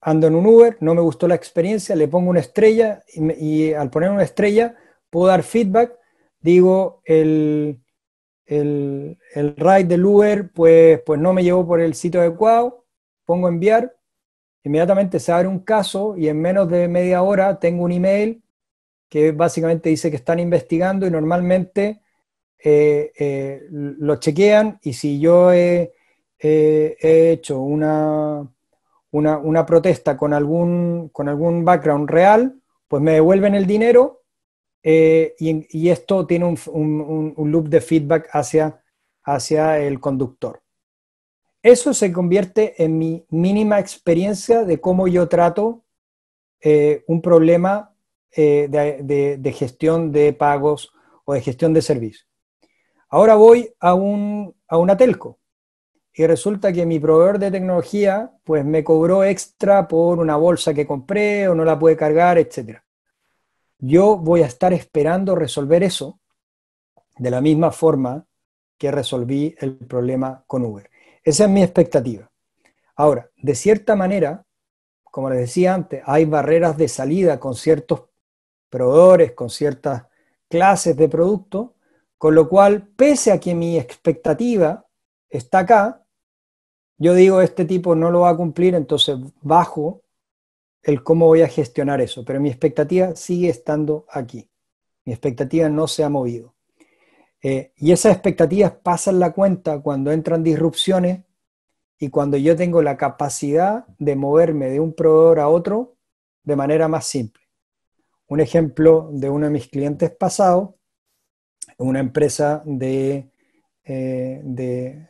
ando en un Uber, no me gustó la experiencia, le pongo una estrella y, al poner una estrella puedo dar feedback, digo, el, el, ride del Uber pues, pues no me llevó por el sitio adecuado, pongo enviar, inmediatamente se abre un caso y en menos de media hora tengo un email que básicamente dice que están investigando y normalmente eh, eh, lo chequean y si yo he eh, he hecho una, protesta con algún, background real, pues me devuelven el dinero eh, y, esto tiene un, loop de feedback hacia, hacia el conductor. Eso se convierte en mi mínima experiencia de cómo yo trato eh, un problema de, gestión de pagos o de gestión de servicio. Ahora voy a, un, a una telco y resulta que mi proveedor de tecnología pues me cobró extra por una bolsa que compré o no la pude cargar, etc. Yo voy a estar esperando resolver eso de la misma forma que resolví el problema con Uber. Esa es mi expectativa. Ahora, de cierta manera, como les decía antes, hay barreras de salida con ciertos proveedores, con ciertas clases de producto, con lo cual, pese a que mi expectativa está acá, yo digo, este tipo no lo va a cumplir, entonces bajo el cómo voy a gestionar eso, pero mi expectativa sigue estando aquí. Mi expectativa no se ha movido. Eh, y esas expectativas pasan la cuenta cuando entran disrupciones y cuando yo tengo la capacidad de moverme de un proveedor a otro de manera más simple. Un ejemplo de uno de mis clientes pasados, una empresa de, eh,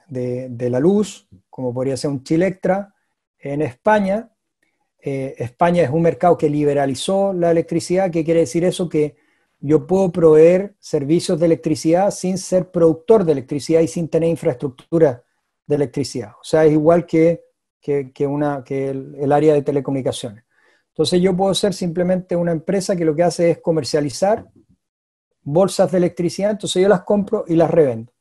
de la luz, como podría ser un Chilectra en España. Eh, España es un mercado que liberalizó la electricidad. ¿Qué quiere decir eso? Que yo puedo proveer servicios de electricidad sin ser productor de electricidad y sin tener infraestructura de electricidad. O sea, es igual que, una, que el área de telecomunicaciones. Entonces yo puedo ser simplemente una empresa que lo que hace es comercializar bolsas de electricidad, entonces yo las compro y las revendo.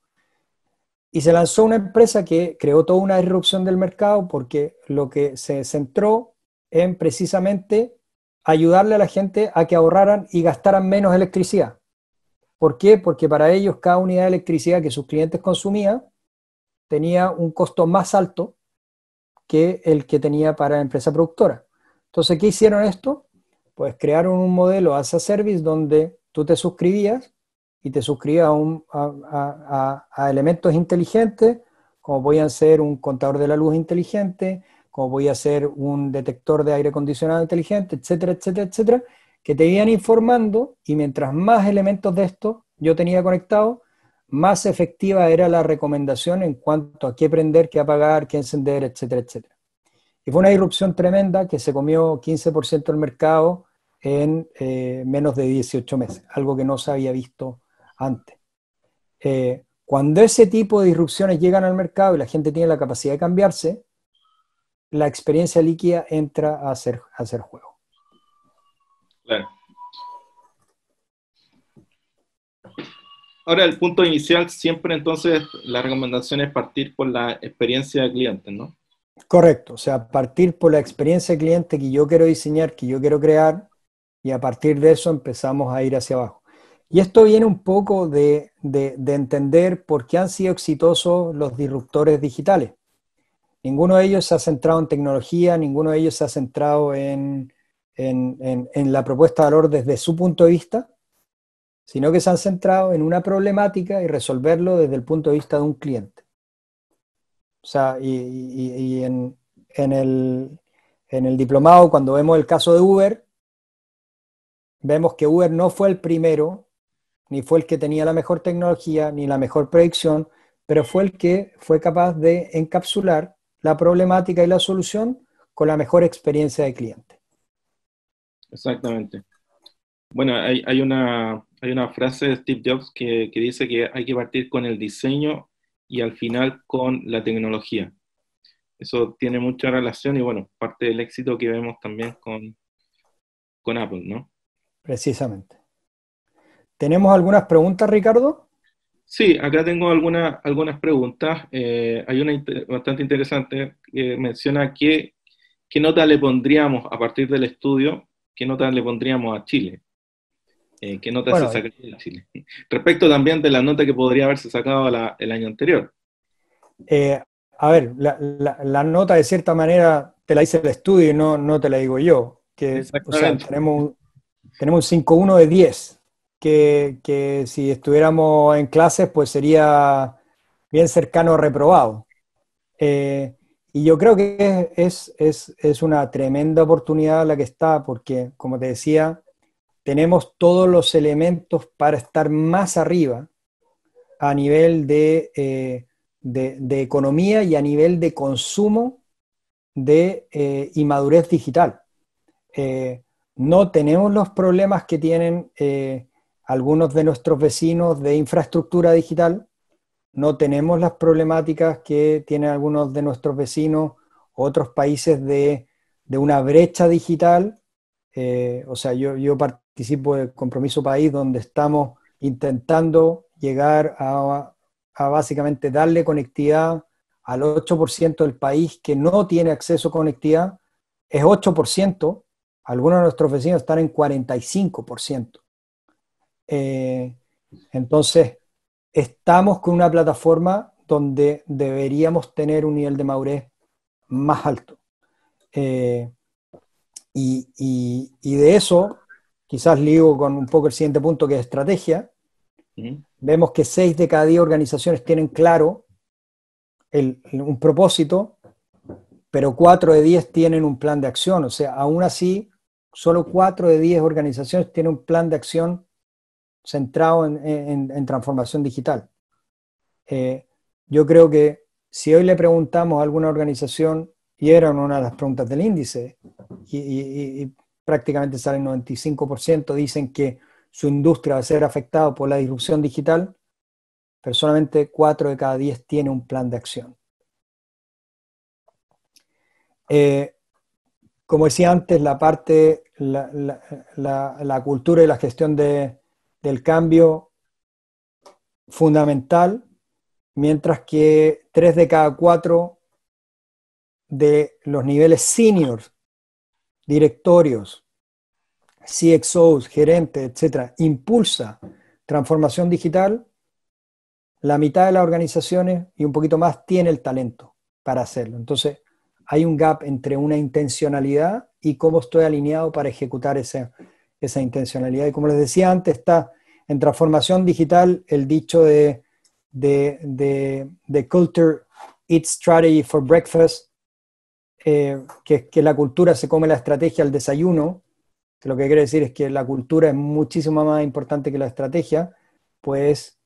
Y se lanzó una empresa que creó toda una irrupción del mercado porque lo que se centró en precisamente ayudarle a la gente a que ahorraran y gastaran menos electricidad. ¿Por qué? Porque para ellos cada unidad de electricidad que sus clientes consumían tenía un costo más alto que el que tenía para la empresa productora. Entonces, ¿qué hicieron esto? Pues crearon un modelo as a service donde tú te suscribías y te suscribes a, elementos inteligentes, como podían ser un contador de la luz inteligente, como voy ser un detector de aire acondicionado inteligente, etcétera, etcétera, etcétera, que te iban informando y mientras más elementos de esto yo tenía conectado, más efectiva era la recomendación en cuanto a qué prender, qué apagar, qué encender, etcétera, etcétera. Y fue una irrupción tremenda que se comió 15% del mercado en eh, menos de 18 meses, algo que no se había visto antes. Eh, cuando ese tipo de disrupciones llegan al mercado y la gente tiene la capacidad de cambiarse, la experiencia líquida entra a hacer, hacer juego. Claro. Ahora, el punto inicial siempre entonces la recomendación es partir por la experiencia del cliente, ¿no? Correcto, o sea, partir por la experiencia del cliente que yo quiero diseñar, que yo quiero crear, y a partir de eso empezamos a ir hacia abajo. Y esto viene un poco de, entender por qué han sido exitosos los disruptores digitales. Ninguno de ellos se ha centrado en tecnología, ninguno de ellos se ha centrado en, la propuesta de valor desde su punto de vista, sino que se han centrado en una problemática y resolverlo desde el punto de vista de un cliente. O sea, y, en el diplomado, cuando vemos el caso de Uber, vemos que Uber no fue el primero ni fue el que tenía la mejor tecnología, ni la mejor predicción, pero fue el que fue capaz de encapsular la problemática y la solución con la mejor experiencia de cliente. Exactamente. Bueno, hay, una, hay una frase de Steve Jobs que, que, dice que hay que partir con el diseño y al final con la tecnología. Eso tiene mucha relación y bueno, parte del éxito que vemos también con, con Apple, ¿no? Precisamente. ¿Tenemos algunas preguntas, Ricardo? Sí, acá tengo algunas preguntas. Eh, hay una bastante interesante que menciona qué, nota le pondríamos a partir del estudio, qué nota le pondríamos a Chile. Eh, ¿Qué nota se Chile? Respecto también de la nota que podría haberse sacado el año anterior. Eh, a ver, la, nota de cierta manera te la dice el estudio y no, no te la digo yo. Que, tenemos, tenemos un 5-1 de 10 que, si estuviéramos en clases, pues sería bien cercano a reprobado. Eh, y yo creo que es, una tremenda oportunidad la que está, porque, como te decía, tenemos todos los elementos para estar más arriba a nivel de, eh, economía y a nivel de consumo de eh, madurez inmadurez digital. no tenemos los problemas que tienen algunos de nuestros vecinos de infraestructura digital no tenemos las problemáticas que tienen algunos de nuestros vecinos, otros países de, una brecha digital. Eh, o sea, yo, participo del Compromiso País, donde estamos intentando llegar a, a básicamente darle conectividad al 8% del país que no tiene acceso a conectividad, es 8%, algunos de nuestros vecinos están en 45%. Eh, entonces, estamos con una plataforma donde deberíamos tener un nivel de madurez más alto. Eh, y, de eso, quizás ligo con un poco el siguiente punto que es estrategia. Vemos que seis de cada 10 organizaciones tienen claro un propósito, pero cuatro de 10 tienen un plan de acción. O sea, aún así, solo cuatro de 10 organizaciones tienen un plan de acción centrado en, transformación digital. Eh, yo creo que si hoy le preguntamos a alguna organización, y era una de las preguntas del índice, y, prácticamente sale el 95%, dicen que su industria va a ser afectada por la disrupción digital, Personalmente solamente 4 de cada 10 tiene un plan de acción. Eh, como decía antes, la parte, la cultura y la gestión de, el cambio fundamental, mientras que tres de cada cuatro de los niveles seniors, directorios, CXOs, gerentes, etcétera, impulsa transformación digital, la mitad de las organizaciones y un poquito más tiene el talento para hacerlo. Entonces, hay un gap entre una intencionalidad y cómo estoy alineado para ejecutar esa intencionalidad. Y como les decía antes, está en transformación digital el dicho de, culture eats strategy for breakfast, eh, que es que la cultura se come la estrategia al desayuno, que lo que quiere decir es que la cultura es muchísimo más importante que la estrategia, pues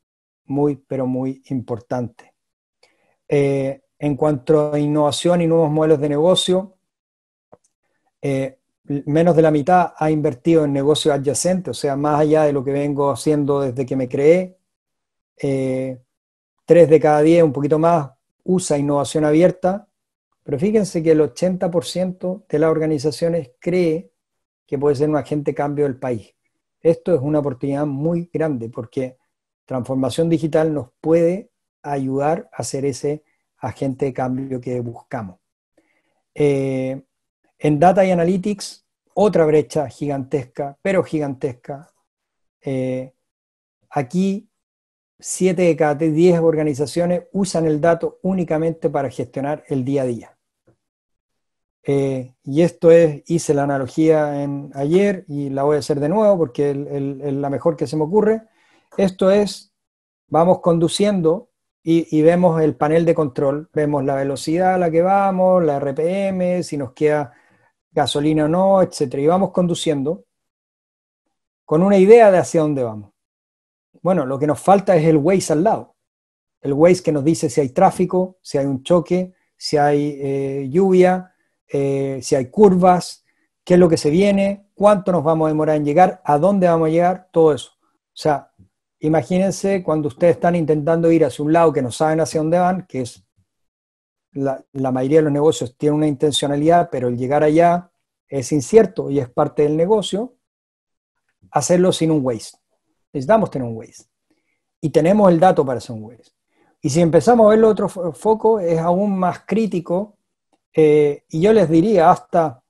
muy, pero muy importante. Eh, en cuanto a innovación y nuevos modelos de negocio, eh, menos de la mitad ha invertido en negocios adyacentes, o sea, más allá de lo que vengo haciendo desde que me creé. Eh, tres de cada diez, un poquito más, usa innovación abierta, pero fíjense que el 80% de las organizaciones cree que puede ser un agente cambio del país. Esto es una oportunidad muy grande porque transformación digital nos puede ayudar a ser ese agente de cambio que buscamos. Eh, en Data y Analytics otra brecha gigantesca, pero gigantesca. Eh, aquí, 7 de cada 10 organizaciones usan el dato únicamente para gestionar el día a día. Eh, y esto es, hice la analogía en ayer y la voy a hacer de nuevo porque es la mejor que se me ocurre. Esto es, vamos conduciendo y, vemos el panel de control, vemos la velocidad a la que vamos, la RPM, si nos queda gasolina o no, etcétera. Y vamos conduciendo con una idea de hacia dónde vamos. Bueno, lo que nos falta es el Waze al lado. El Waze que nos dice si hay tráfico, si hay un choque, si hay eh, lluvia, eh, si hay curvas, qué es lo que se viene, cuánto nos vamos a demorar en llegar, a dónde vamos a llegar, todo eso. O sea, imagínense cuando ustedes están intentando ir hacia un lado que no saben hacia dónde van, que es la, mayoría de los negocios tiene una intencionalidad, pero el llegar allá es incierto y es parte del negocio, hacerlo sin un waste. Necesitamos tener un waste. Y tenemos el dato para hacer un waste. Y si empezamos a verlo otro foco, es aún más crítico. Eh, y yo les diría hasta,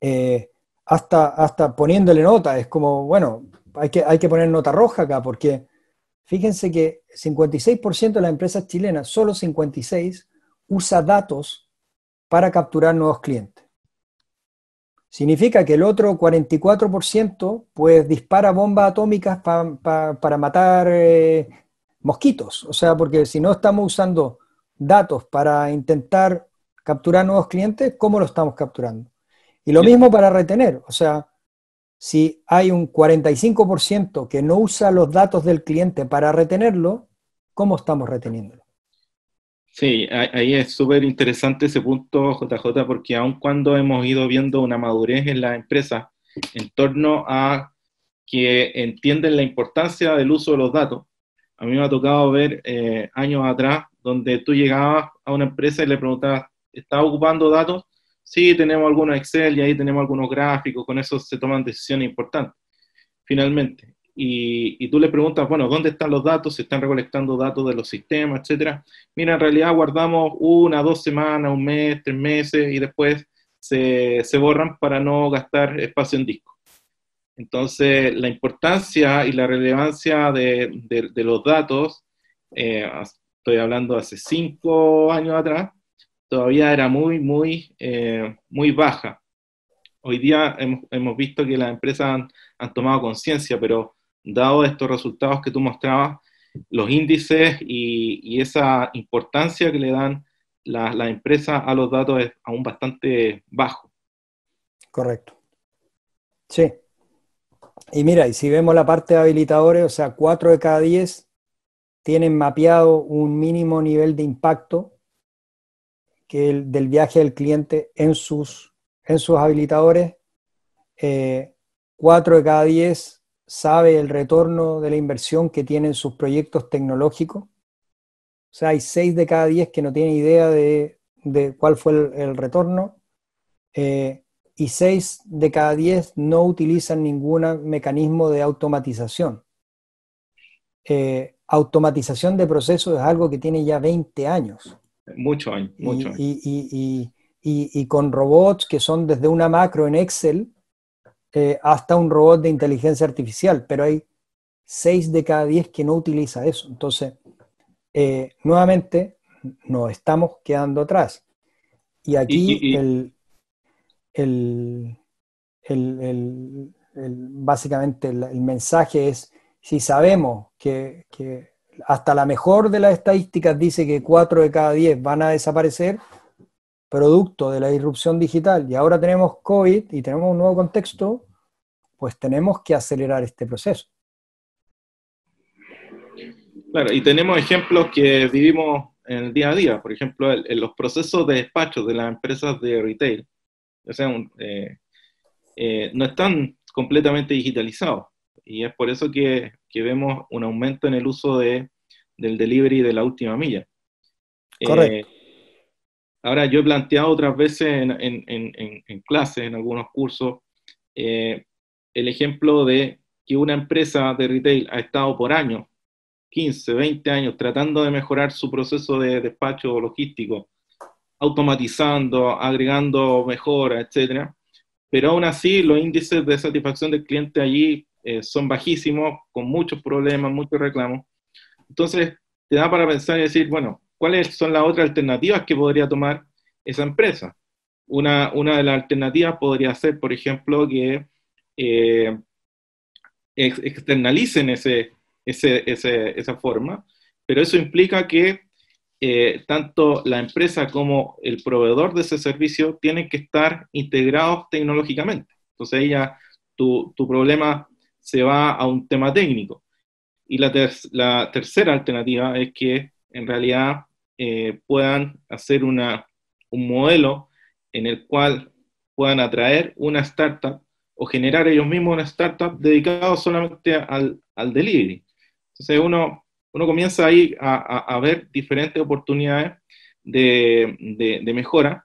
eh, hasta, hasta poniéndole nota, es como, bueno, hay que, hay que poner nota roja acá, porque Fíjense que 56% de las empresas chilenas, solo 56, usa datos para capturar nuevos clientes. Significa que el otro 44% pues dispara bombas atómicas para matar eh, mosquitos. O sea, porque si no estamos usando datos para intentar capturar nuevos clientes, ¿cómo lo estamos capturando? Y lo mismo para retener. O sea, si hay un 45% que no usa los datos del cliente para retenerlo, ¿cómo estamos reteniéndolo? Sí, ahí es súper interesante ese punto, JJ, porque aun cuando hemos ido viendo una madurez en las empresas en torno a que entienden la importancia del uso de los datos, a mí me ha tocado ver eh, años atrás donde tú llegabas a una empresa y le preguntabas, ¿estás ocupando datos? Sí, tenemos algunos Excel y ahí tenemos algunos gráficos, con eso se toman decisiones importantes, finalmente. Y, tú le preguntas, bueno, ¿dónde están los datos? ¿Se están recolectando datos de los sistemas, etcétera? Mira, en realidad guardamos una, dos semanas, un mes, tres meses y después se, se borran para no gastar espacio en disco. Entonces, la importancia y la relevancia de, los datos, eh, estoy hablando hace cinco años atrás, todavía era muy, muy, eh, muy baja. Hoy día hemos, hemos, visto que las empresas han, tomado conciencia, pero dado estos resultados que tú mostrabas, los índices y, esa importancia que le dan las la empresas a los datos es aún bastante bajo. Correcto. Sí. Y mira, y si vemos la parte de habilitadores, o sea, 4 de cada 10 tienen mapeado un mínimo nivel de impacto que el, del viaje del cliente en sus, habilitadores. Eh, cuatro de cada diez sabe el retorno de la inversión que tienen sus proyectos tecnológicos. O sea, hay seis de cada diez que no tienen idea de, cuál fue el, retorno. Eh, y seis de cada diez no utilizan ningún mecanismo de automatización. Eh, automatización de procesos es algo que tiene ya 20 años. Mucho año, mucho. Y, y, con robots que son desde una macro en Excel eh, hasta un robot de inteligencia artificial, pero hay seis de cada diez que no utiliza eso. Entonces, eh, nuevamente, nos estamos quedando atrás. Y aquí el, básicamente el, mensaje es, si sabemos que hasta la mejor de las estadísticas dice que 4 de cada 10 van a desaparecer producto de la irrupción digital y ahora tenemos COVID y tenemos un nuevo contexto, pues tenemos que acelerar este proceso. Claro, y tenemos ejemplos que vivimos en el día a día, por ejemplo, en los procesos de despacho de las empresas de retail, o sea, eh, eh, no están completamente digitalizados y es por eso que que vemos un aumento en el uso de, del delivery de la última milla. Eh, Correcto. ahora, yo he planteado otras veces en, clases, en algunos cursos, eh, el ejemplo de que una empresa de retail ha estado por años, 15, 20 años, tratando de mejorar su proceso de despacho logístico, automatizando, agregando mejoras, etcétera, pero aún así los índices de satisfacción del cliente allí eh, son bajísimos, con muchos problemas, muchos reclamos. Entonces, te da para pensar y decir, bueno, ¿cuáles son las otras alternativas que podría tomar esa empresa? Una, una de las alternativas podría ser, por ejemplo, que eh, externalicen ese, esa forma, pero eso implica que eh, tanto la empresa como el proveedor de ese servicio tienen que estar integrados tecnológicamente. Entonces, ella, tu, tu problema se va a un tema técnico. Y la, tercera alternativa es que en realidad eh, puedan hacer un modelo en el cual puedan atraer una startup o generar ellos mismos una startup dedicada solamente al, al, delivery. Entonces uno, uno comienza ahí a, a, ver diferentes oportunidades de, mejora,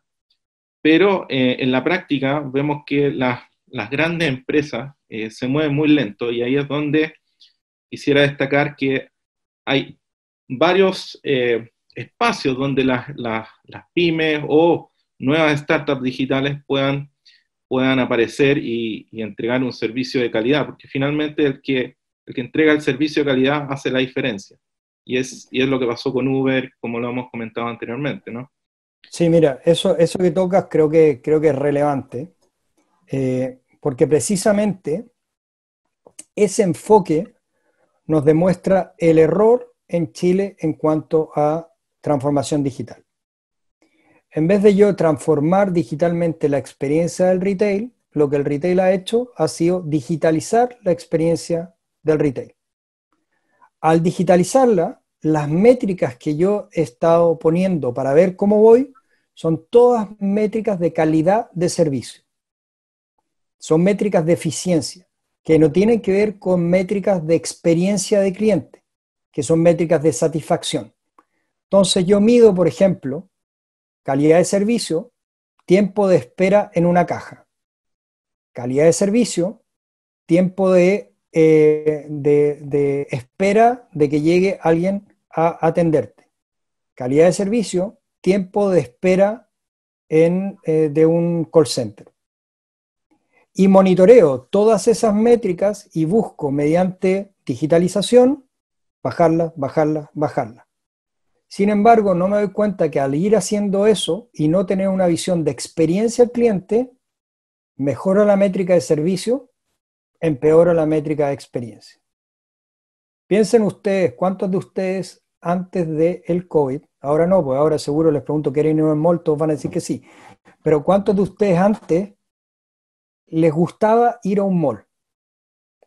pero eh, en la práctica vemos que las, las grandes empresas eh, se mueve muy lento y ahí es donde quisiera destacar que hay varios eh, espacios donde las, pymes o nuevas startups digitales puedan, puedan aparecer y, entregar un servicio de calidad, porque finalmente el que, el que entrega el servicio de calidad hace la diferencia. Y es, es lo que pasó con Uber, como lo hemos comentado anteriormente, ¿no? Sí, mira, eso, eso que tocas creo que, creo que es relevante. Eh, porque precisamente ese enfoque nos demuestra el error en Chile en cuanto a transformación digital. En vez de yo transformar digitalmente la experiencia del retail, lo que el retail ha hecho ha sido digitalizar la experiencia del retail. Al digitalizarla, las métricas que yo he estado poniendo para ver cómo voy son todas métricas de calidad de servicio son métricas de eficiencia, que no tienen que ver con métricas de experiencia de cliente, que son métricas de satisfacción. Entonces yo mido, por ejemplo, calidad de servicio, tiempo de espera en una caja, calidad de servicio, tiempo de, eh, de, espera de que llegue alguien a atenderte, calidad de servicio, tiempo de espera en, eh, de un call center y monitoreo todas esas métricas y busco mediante digitalización bajarla, bajarla, bajarla. Sin embargo, no me doy cuenta que al ir haciendo eso y no tener una visión de experiencia al cliente, mejora la métrica de servicio, empeora la métrica de experiencia. Piensen ustedes, ¿cuántos de ustedes antes del el COVID, ahora no, pues ahora seguro les pregunto, ¿quieren ir en Molto? van a decir que sí, pero ¿cuántos de ustedes antes les gustaba ir a un mall,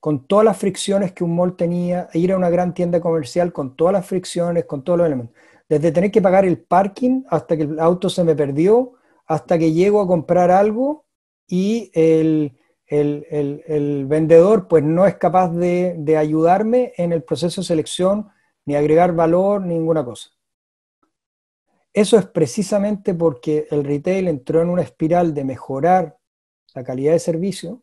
con todas las fricciones que un mall tenía, e ir a una gran tienda comercial con todas las fricciones, con todos los elementos. Desde tener que pagar el parking hasta que el auto se me perdió, hasta que llego a comprar algo y el, el, el, vendedor pues no es capaz de, de ayudarme en el proceso de selección, ni agregar valor, ninguna cosa. Eso es precisamente porque el retail entró en una espiral de mejorar la calidad de servicio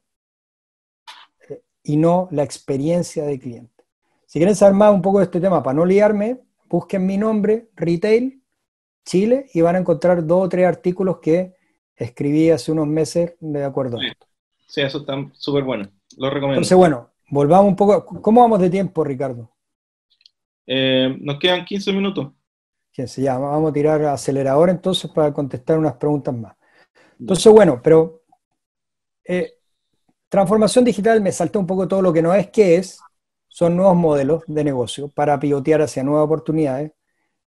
eh, y no la experiencia de cliente. Si quieren saber más un poco de este tema, para no liarme, busquen mi nombre, Retail Chile, y van a encontrar dos o tres artículos que escribí hace unos meses de acuerdo. Sí, sí eso está súper bueno. Lo recomiendo. Entonces, bueno, volvamos un poco. ¿Cómo vamos de tiempo, Ricardo? Eh, nos quedan 15 minutos. 15, ya, vamos a tirar acelerador entonces para contestar unas preguntas más. Entonces, bueno, pero eh, transformación digital, me salta un poco todo lo que no es, que es? Son nuevos modelos de negocio para pivotear hacia nuevas oportunidades,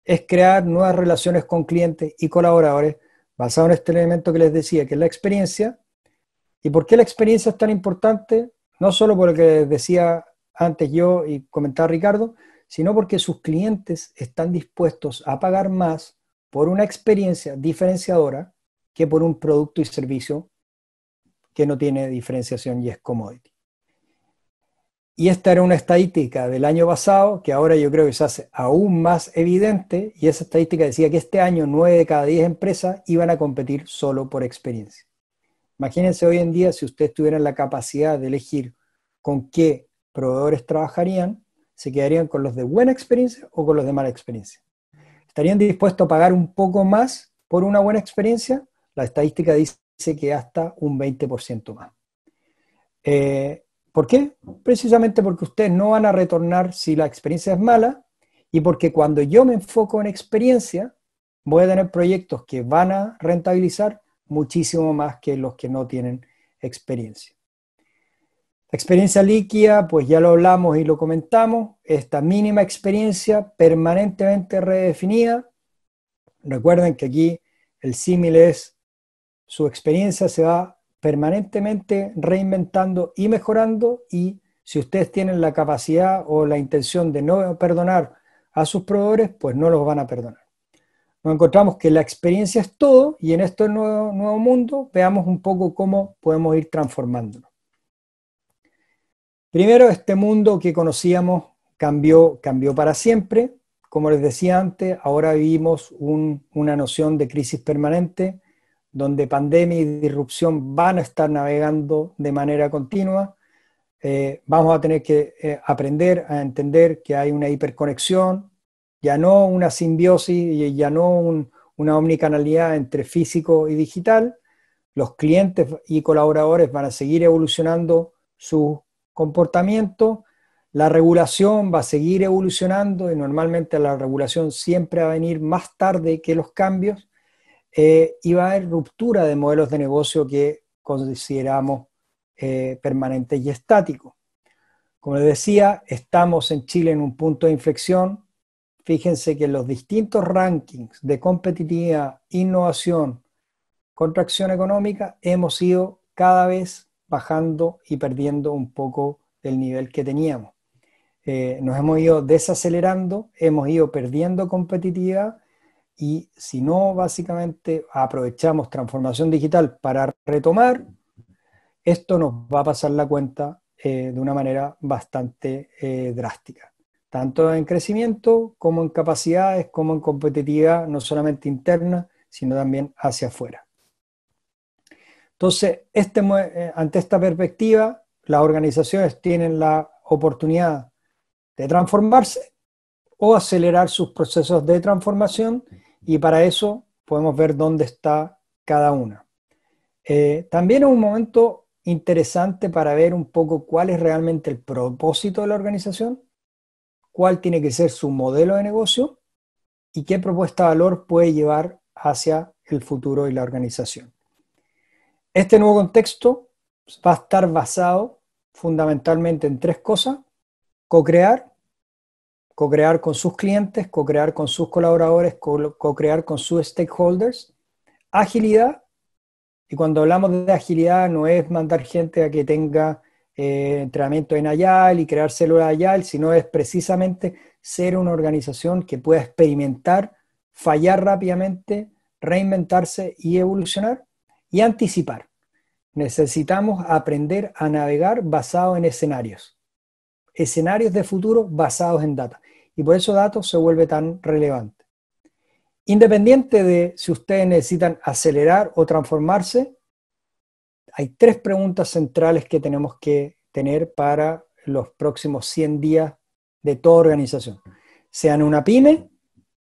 es crear nuevas relaciones con clientes y colaboradores basado en este elemento que les decía, que es la experiencia. ¿Y por qué la experiencia es tan importante? No solo por lo que les decía antes yo y comentaba Ricardo, sino porque sus clientes están dispuestos a pagar más por una experiencia diferenciadora que por un producto y servicio que no tiene diferenciación y es commodity. Y esta era una estadística del año pasado que ahora yo creo que se hace aún más evidente y esa estadística decía que este año 9 de cada 10 empresas iban a competir solo por experiencia. Imagínense hoy en día si ustedes tuvieran la capacidad de elegir con qué proveedores trabajarían, se quedarían con los de buena experiencia o con los de mala experiencia. ¿Estarían dispuestos a pagar un poco más por una buena experiencia? La estadística dice que hasta un 20% más. Eh, ¿Por qué? Precisamente porque ustedes no van a retornar si la experiencia es mala y porque cuando yo me enfoco en experiencia, voy a tener proyectos que van a rentabilizar muchísimo más que los que no tienen experiencia. La experiencia líquida, pues ya lo hablamos y lo comentamos, esta mínima experiencia permanentemente redefinida. Recuerden que aquí el símil es su experiencia se va permanentemente reinventando y mejorando y si ustedes tienen la capacidad o la intención de no perdonar a sus proveedores, pues no los van a perdonar. Nos encontramos que la experiencia es todo y en este nuevo, mundo veamos un poco cómo podemos ir transformándonos. Primero, este mundo que conocíamos cambió, cambió para siempre. Como les decía antes, ahora vivimos una noción de crisis permanente, donde pandemia y disrupción van a estar navegando de manera continua. Eh, vamos a tener que eh, aprender a entender que hay una hiperconexión, ya no una simbiosis, y ya no una omnicanalidad entre físico y digital. Los clientes y colaboradores van a seguir evolucionando su comportamiento, la regulación va a seguir evolucionando y normalmente la regulación siempre va a venir más tarde que los cambios eh, iba a haber ruptura de modelos de negocio que consideramos eh, permanentes y estáticos. Como les decía, estamos en Chile en un punto de inflexión. Fíjense que los distintos rankings de competitividad, innovación, contracción económica, hemos ido cada vez bajando y perdiendo un poco el nivel que teníamos. Eh, nos hemos ido desacelerando, hemos ido perdiendo competitividad y si no, básicamente aprovechamos transformación digital para retomar, esto nos va a pasar la cuenta eh, de una manera bastante eh, drástica, tanto en crecimiento como en capacidades, como en competitividad, no solamente interna, sino también hacia afuera. Entonces, este eh, ante esta perspectiva, las organizaciones tienen la oportunidad de transformarse o acelerar sus procesos de transformación y para eso podemos ver dónde está cada una. Eh, también es un momento interesante para ver un poco cuál es realmente el propósito de la organización, cuál tiene que ser su modelo de negocio y qué propuesta de valor puede llevar hacia el futuro y la organización. Este nuevo contexto va a estar basado fundamentalmente en tres cosas, co-crear, co-crear con sus clientes, co-crear con sus colaboradores, co-crear con sus stakeholders. Agilidad, y cuando hablamos de agilidad no es mandar gente a que tenga eh, entrenamiento en Agile y crear células Agile, sino es precisamente ser una organización que pueda experimentar, fallar rápidamente, reinventarse y evolucionar y anticipar. Necesitamos aprender a navegar basado en escenarios escenarios de futuro basados en data. Y por eso datos se vuelve tan relevante. Independiente de si ustedes necesitan acelerar o transformarse, hay tres preguntas centrales que tenemos que tener para los próximos 100 días de toda organización, sean una pyme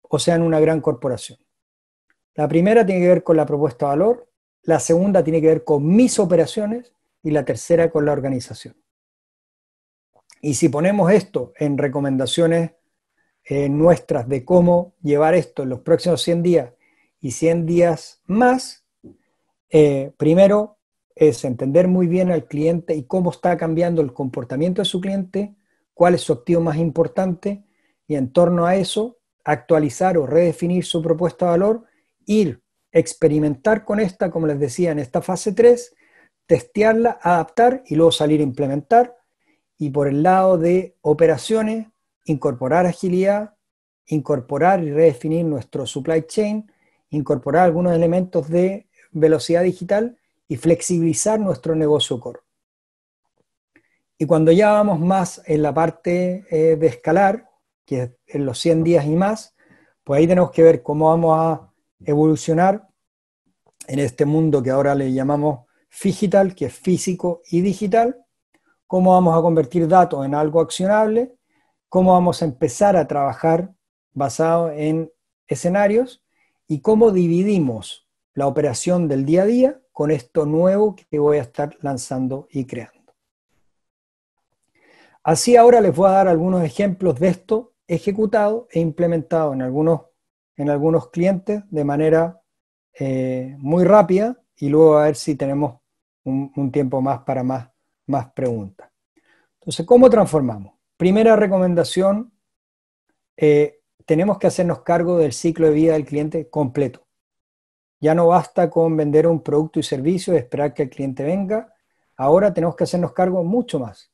o sean una gran corporación. La primera tiene que ver con la propuesta de valor, la segunda tiene que ver con mis operaciones y la tercera con la organización. Y si ponemos esto en recomendaciones eh, nuestras de cómo llevar esto en los próximos 100 días y 100 días más, eh, primero es entender muy bien al cliente y cómo está cambiando el comportamiento de su cliente, cuál es su activo más importante y en torno a eso actualizar o redefinir su propuesta de valor, ir, experimentar con esta, como les decía, en esta fase 3, testearla, adaptar y luego salir a implementar y por el lado de operaciones, incorporar agilidad, incorporar y redefinir nuestro supply chain, incorporar algunos elementos de velocidad digital y flexibilizar nuestro negocio core. Y cuando ya vamos más en la parte eh, de escalar, que es en los 100 días y más, pues ahí tenemos que ver cómo vamos a evolucionar en este mundo que ahora le llamamos digital, que es físico y digital, cómo vamos a convertir datos en algo accionable, cómo vamos a empezar a trabajar basado en escenarios y cómo dividimos la operación del día a día con esto nuevo que voy a estar lanzando y creando. Así ahora les voy a dar algunos ejemplos de esto ejecutado e implementado en algunos, en algunos clientes de manera eh, muy rápida y luego a ver si tenemos un tiempo más para más más preguntas. Entonces, ¿cómo transformamos? Primera recomendación, eh, tenemos que hacernos cargo del ciclo de vida del cliente completo. Ya no basta con vender un producto y servicio, y esperar que el cliente venga. Ahora tenemos que hacernos cargo mucho más.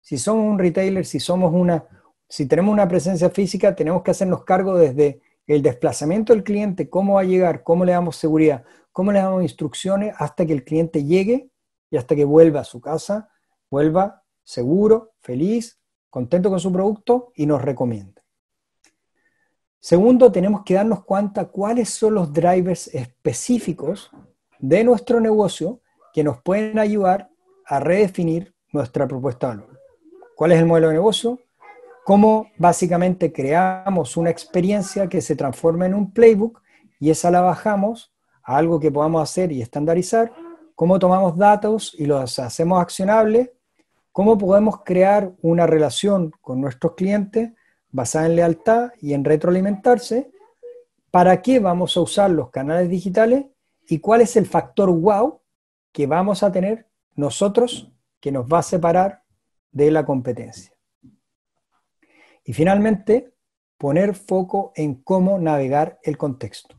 Si somos un retailer, si somos una, si tenemos una presencia física, tenemos que hacernos cargo desde el desplazamiento del cliente, cómo va a llegar, cómo le damos seguridad, cómo le damos instrucciones hasta que el cliente llegue y hasta que vuelva a su casa vuelva seguro, feliz, contento con su producto y nos recomienda. Segundo, tenemos que darnos cuenta cuáles son los drivers específicos de nuestro negocio que nos pueden ayudar a redefinir nuestra propuesta de valor. ¿Cuál es el modelo de negocio? ¿Cómo básicamente creamos una experiencia que se transforma en un playbook y esa la bajamos a algo que podamos hacer y estandarizar? ¿Cómo tomamos datos y los hacemos accionables ¿Cómo podemos crear una relación con nuestros clientes basada en lealtad y en retroalimentarse? ¿Para qué vamos a usar los canales digitales? ¿Y cuál es el factor wow que vamos a tener nosotros que nos va a separar de la competencia? Y finalmente, poner foco en cómo navegar el contexto.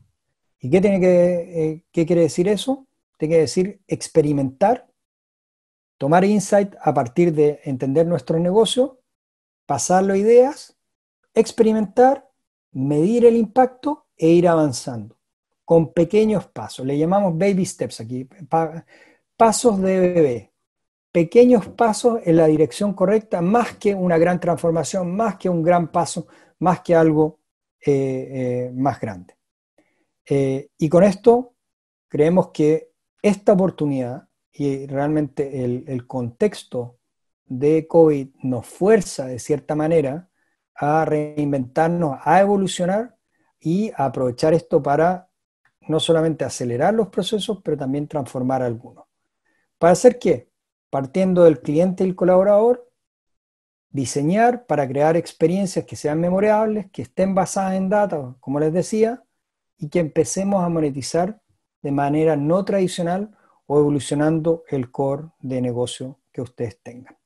¿Y qué, tiene que, eh, qué quiere decir eso? Tiene que decir experimentar tomar insight a partir de entender nuestro negocio, pasarlo a ideas, experimentar, medir el impacto e ir avanzando con pequeños pasos. Le llamamos baby steps aquí, pasos de bebé, pequeños pasos en la dirección correcta, más que una gran transformación, más que un gran paso, más que algo eh, eh, más grande. Eh, y con esto creemos que esta oportunidad y realmente el, contexto de COVID nos fuerza de cierta manera a reinventarnos, a evolucionar y a aprovechar esto para no solamente acelerar los procesos, pero también transformar algunos. ¿Para hacer qué? Partiendo del cliente y el colaborador, diseñar para crear experiencias que sean memorables, que estén basadas en datos, como les decía, y que empecemos a monetizar de manera no tradicional o evolucionando el core de negocio que ustedes tengan.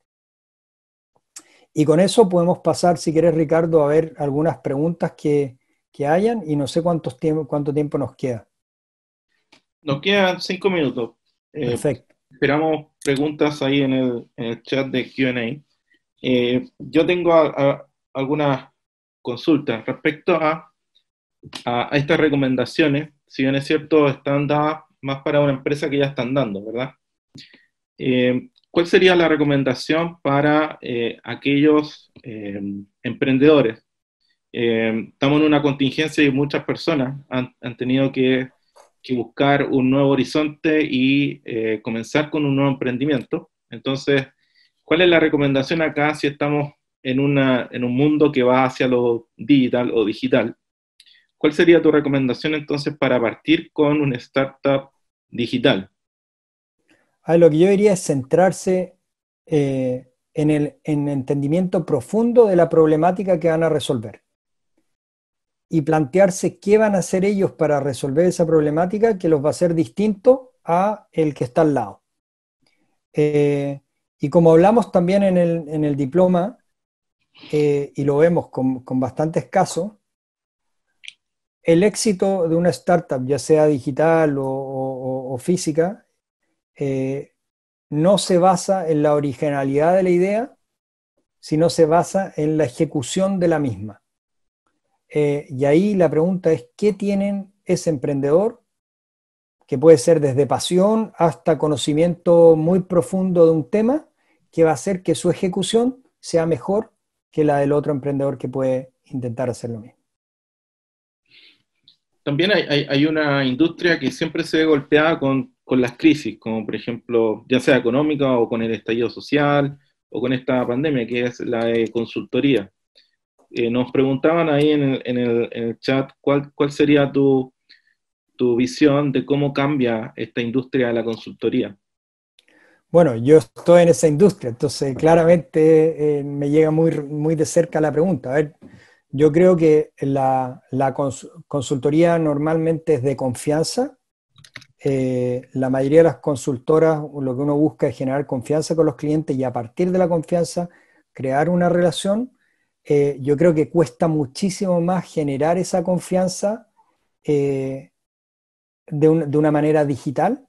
Y con eso podemos pasar, si quieres Ricardo, a ver algunas preguntas que, hayan y no sé cuántos cuánto tiempo nos queda. Nos quedan cinco minutos. Eh, Perfecto. Esperamos preguntas ahí en el, chat de QA. Eh, yo tengo algunas consultas respecto a, a, estas recomendaciones. Si bien es cierto, están dadas más para una empresa que ya están dando, ¿verdad? Eh, ¿Cuál sería la recomendación para eh, aquellos eh, emprendedores? estamos en una contingencia y muchas personas han, tenido que, buscar un nuevo horizonte y comenzar con un nuevo emprendimiento. Entonces, ¿cuál es la recomendación acá si estamos en, en un mundo que va hacia lo digital o digital? ¿Cuál sería tu recomendación entonces para partir con una startup digital? lo que yo diría es centrarse eh, en el entendimiento profundo de la problemática que van a resolver y plantearse qué van a hacer ellos para resolver esa problemática que los va a hacer distinto a el que está al lado. Eh, y como hablamos también en el, en el diploma, eh, y lo vemos con, bastante escaso, el éxito de una startup, ya sea digital o, física, eh, no se basa en la originalidad de la idea, sino se basa en la ejecución de la misma. Eh, y ahí la pregunta es, ¿qué tienen ese emprendedor? Que puede ser desde pasión hasta conocimiento muy profundo de un tema, que va a hacer que su ejecución sea mejor que la del otro emprendedor que puede intentar hacer lo mismo también hay, una industria que siempre se ve golpeada con, las crisis, como por ejemplo, ya sea económica o con el estallido social o con esta pandemia, que es la de consultoría. Eh, nos preguntaban ahí en el, chat cuál, cuál sería tu, tu visión de cómo cambia esta industria de la consultoría. Bueno, yo estoy en esa industria, entonces claramente eh, me llega muy, muy de cerca la pregunta. A ver, yo creo que la, consultoría normalmente es de confianza. Eh, la mayoría de las consultoras lo que uno busca es generar confianza con los clientes y a partir de la confianza crear una relación. Eh, yo creo que cuesta muchísimo más generar esa confianza eh, de, una manera digital.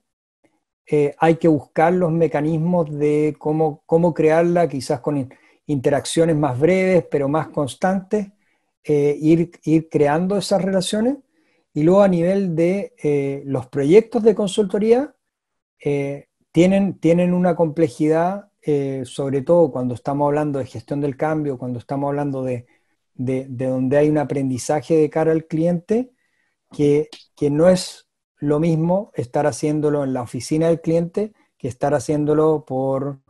hay que buscar los mecanismos de cómo crearla, quizás con interacciones más breves, pero más constantes. Eh, ir, creando esas relaciones. Y luego a nivel de eh, los proyectos de consultoría, eh, tienen, tienen una complejidad, sobre todo cuando estamos hablando de gestión del cambio, cuando estamos hablando de, donde hay un aprendizaje de cara al cliente, que, que no es lo mismo estar haciéndolo en la oficina del cliente que estar haciéndolo por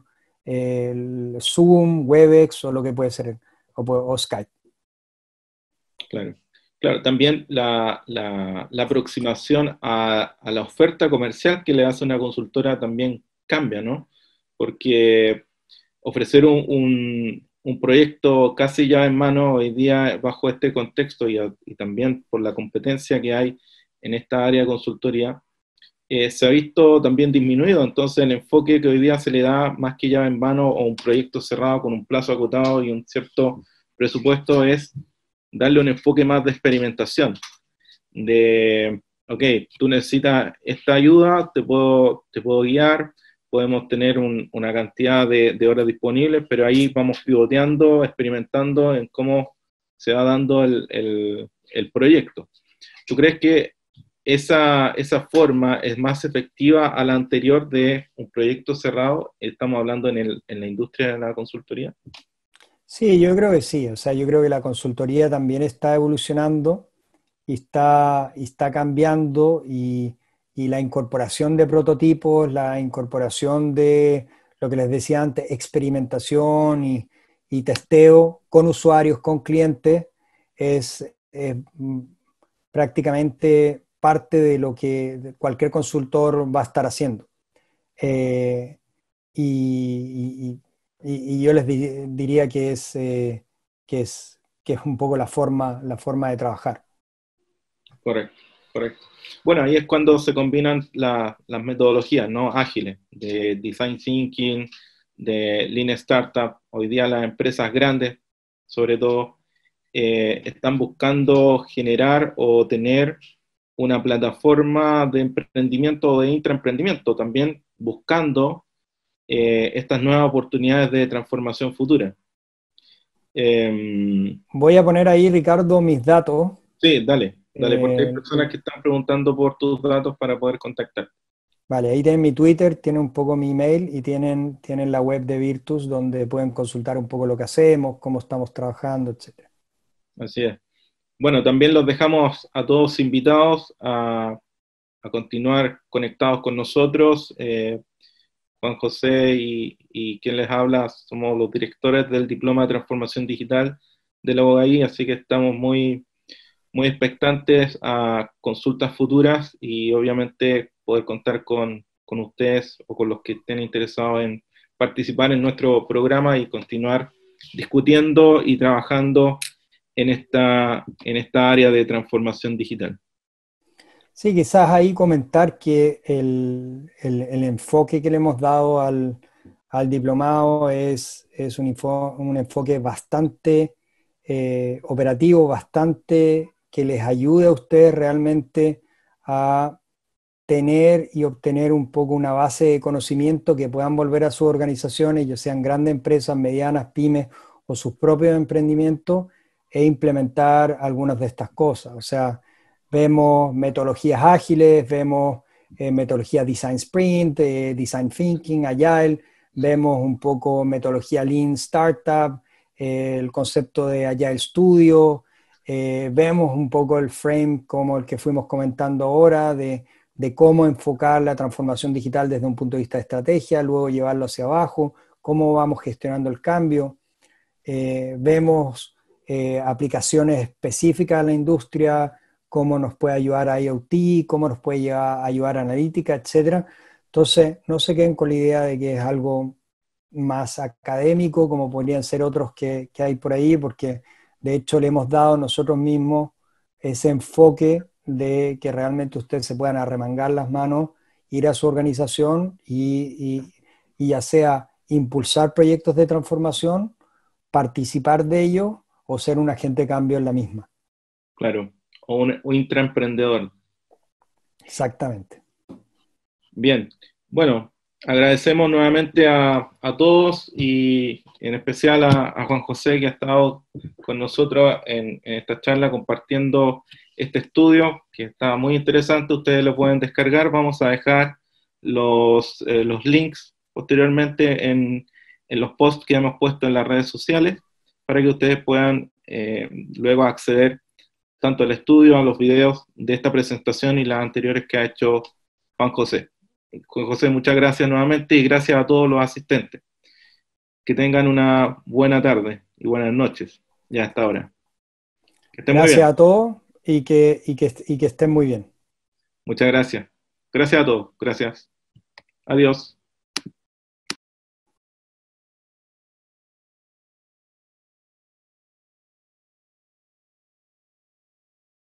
el Zoom, Webex o lo que puede ser, o Skype. Claro. Claro, también la, aproximación a, la oferta comercial que le hace una consultora también cambia, ¿no? Porque ofrecer un, proyecto casi ya en mano hoy día bajo este contexto y, también por la competencia que hay en esta área de consultoría, eh, se ha visto también disminuido. Entonces el enfoque que hoy día se le da más que ya en mano o un proyecto cerrado con un plazo acotado y un cierto presupuesto es darle un enfoque más de experimentación, de, ok, tú necesitas esta ayuda, te puedo, guiar, podemos tener una cantidad de, horas disponibles, pero ahí vamos pivoteando, experimentando en cómo se va dando el, proyecto. ¿Tú crees que esa, forma es más efectiva a la anterior de un proyecto cerrado? Estamos hablando en, en la industria de la consultoría. Sí, yo creo que sí. O sea, yo creo que la consultoría también está evolucionando y está, está cambiando y, la incorporación de prototipos, la incorporación de lo que les decía antes, experimentación y, testeo con usuarios, con clientes, es, mm, prácticamente parte de lo que cualquier consultor va a estar haciendo. Eh, y, y, yo les diría eh, que es, que es, un poco la forma, la forma de trabajar. Correcto, correcto. Bueno, ahí es cuando se combinan las metodologías ¿no? ágiles de design thinking, de lean startup. Hoy día las empresas grandes, sobre todo, eh, están buscando generar o tener una plataforma de emprendimiento o de intraemprendimiento, también buscando eh, estas nuevas oportunidades de transformación futura. Em, Voy a poner ahí, Ricardo, mis datos. Sí, dale, dale, eh, porque hay personas que están preguntando por tus datos para poder contactar. Vale, ahí tienen mi Twitter, tienen un poco mi email y tienen, tienen la web de Virtus donde pueden consultar un poco lo que hacemos, cómo estamos trabajando, etc. Así es. Bueno, también los dejamos a todos invitados a, continuar conectados con nosotros. Eh, Juan José y, quien les habla somos los directores del Diploma de Transformación Digital de la OGAI, así que estamos muy, muy expectantes a consultas futuras y obviamente poder contar con, con ustedes o con los que estén interesados en participar en nuestro programa y continuar discutiendo y trabajando en esta, en esta área de transformación digital. Sí, quizás ahí comentar que el, enfoque que le hemos dado al, diplomado es, un, enfoque bastante eh, operativo, bastante que les ayude a ustedes realmente a tener y obtener un poco una base de conocimiento que puedan volver a sus organizaciones, ya sean grandes empresas, medianas, pymes o sus propios emprendimientos, e implementar algunas de estas cosas. O sea, Vemos metodologías ágiles, vemos eh, metodología Design Sprint, eh, Design Thinking, Agile, vemos un poco metodología Lean Startup, eh, el concepto de Agile Studio, vemos un poco el frame como el que fuimos comentando ahora de, de, cómo enfocar la transformación digital desde un punto de vista de estrategia, luego llevarlo hacia abajo, cómo vamos gestionando el cambio. vemos aplicaciones específicas a la industria, cómo nos puede ayudar a IoT, cómo nos puede ayudar a analítica, etc. Entonces, no se queden con la idea de que es algo más académico, como podrían ser otros que, hay por ahí, porque de hecho le hemos dado nosotros mismos ese enfoque de que realmente ustedes se puedan arremangar las manos, ir a su organización y, ya sea impulsar proyectos de transformación, participar de ello o ser un agente de cambio en la misma. Claro, o un, intraemprendedor. Exactamente. Bien, bueno, agradecemos nuevamente a, todos y en especial a, Juan José que ha estado con nosotros en, esta charla compartiendo este estudio que está muy interesante. Ustedes lo pueden descargar. Vamos a dejar los, eh, los links posteriormente en, los posts que hemos puesto en las redes sociales para que ustedes puedan eh, luego acceder tanto el estudio, a los videos de esta presentación y las anteriores que ha hecho Juan José. Juan José, muchas gracias nuevamente y gracias a todos los asistentes. Que tengan una buena tarde y buenas noches. Ya hasta ahora. gracias a todos y que, y, que, y que estén muy bien. Muchas gracias. Gracias a todos. Gracias. Adiós.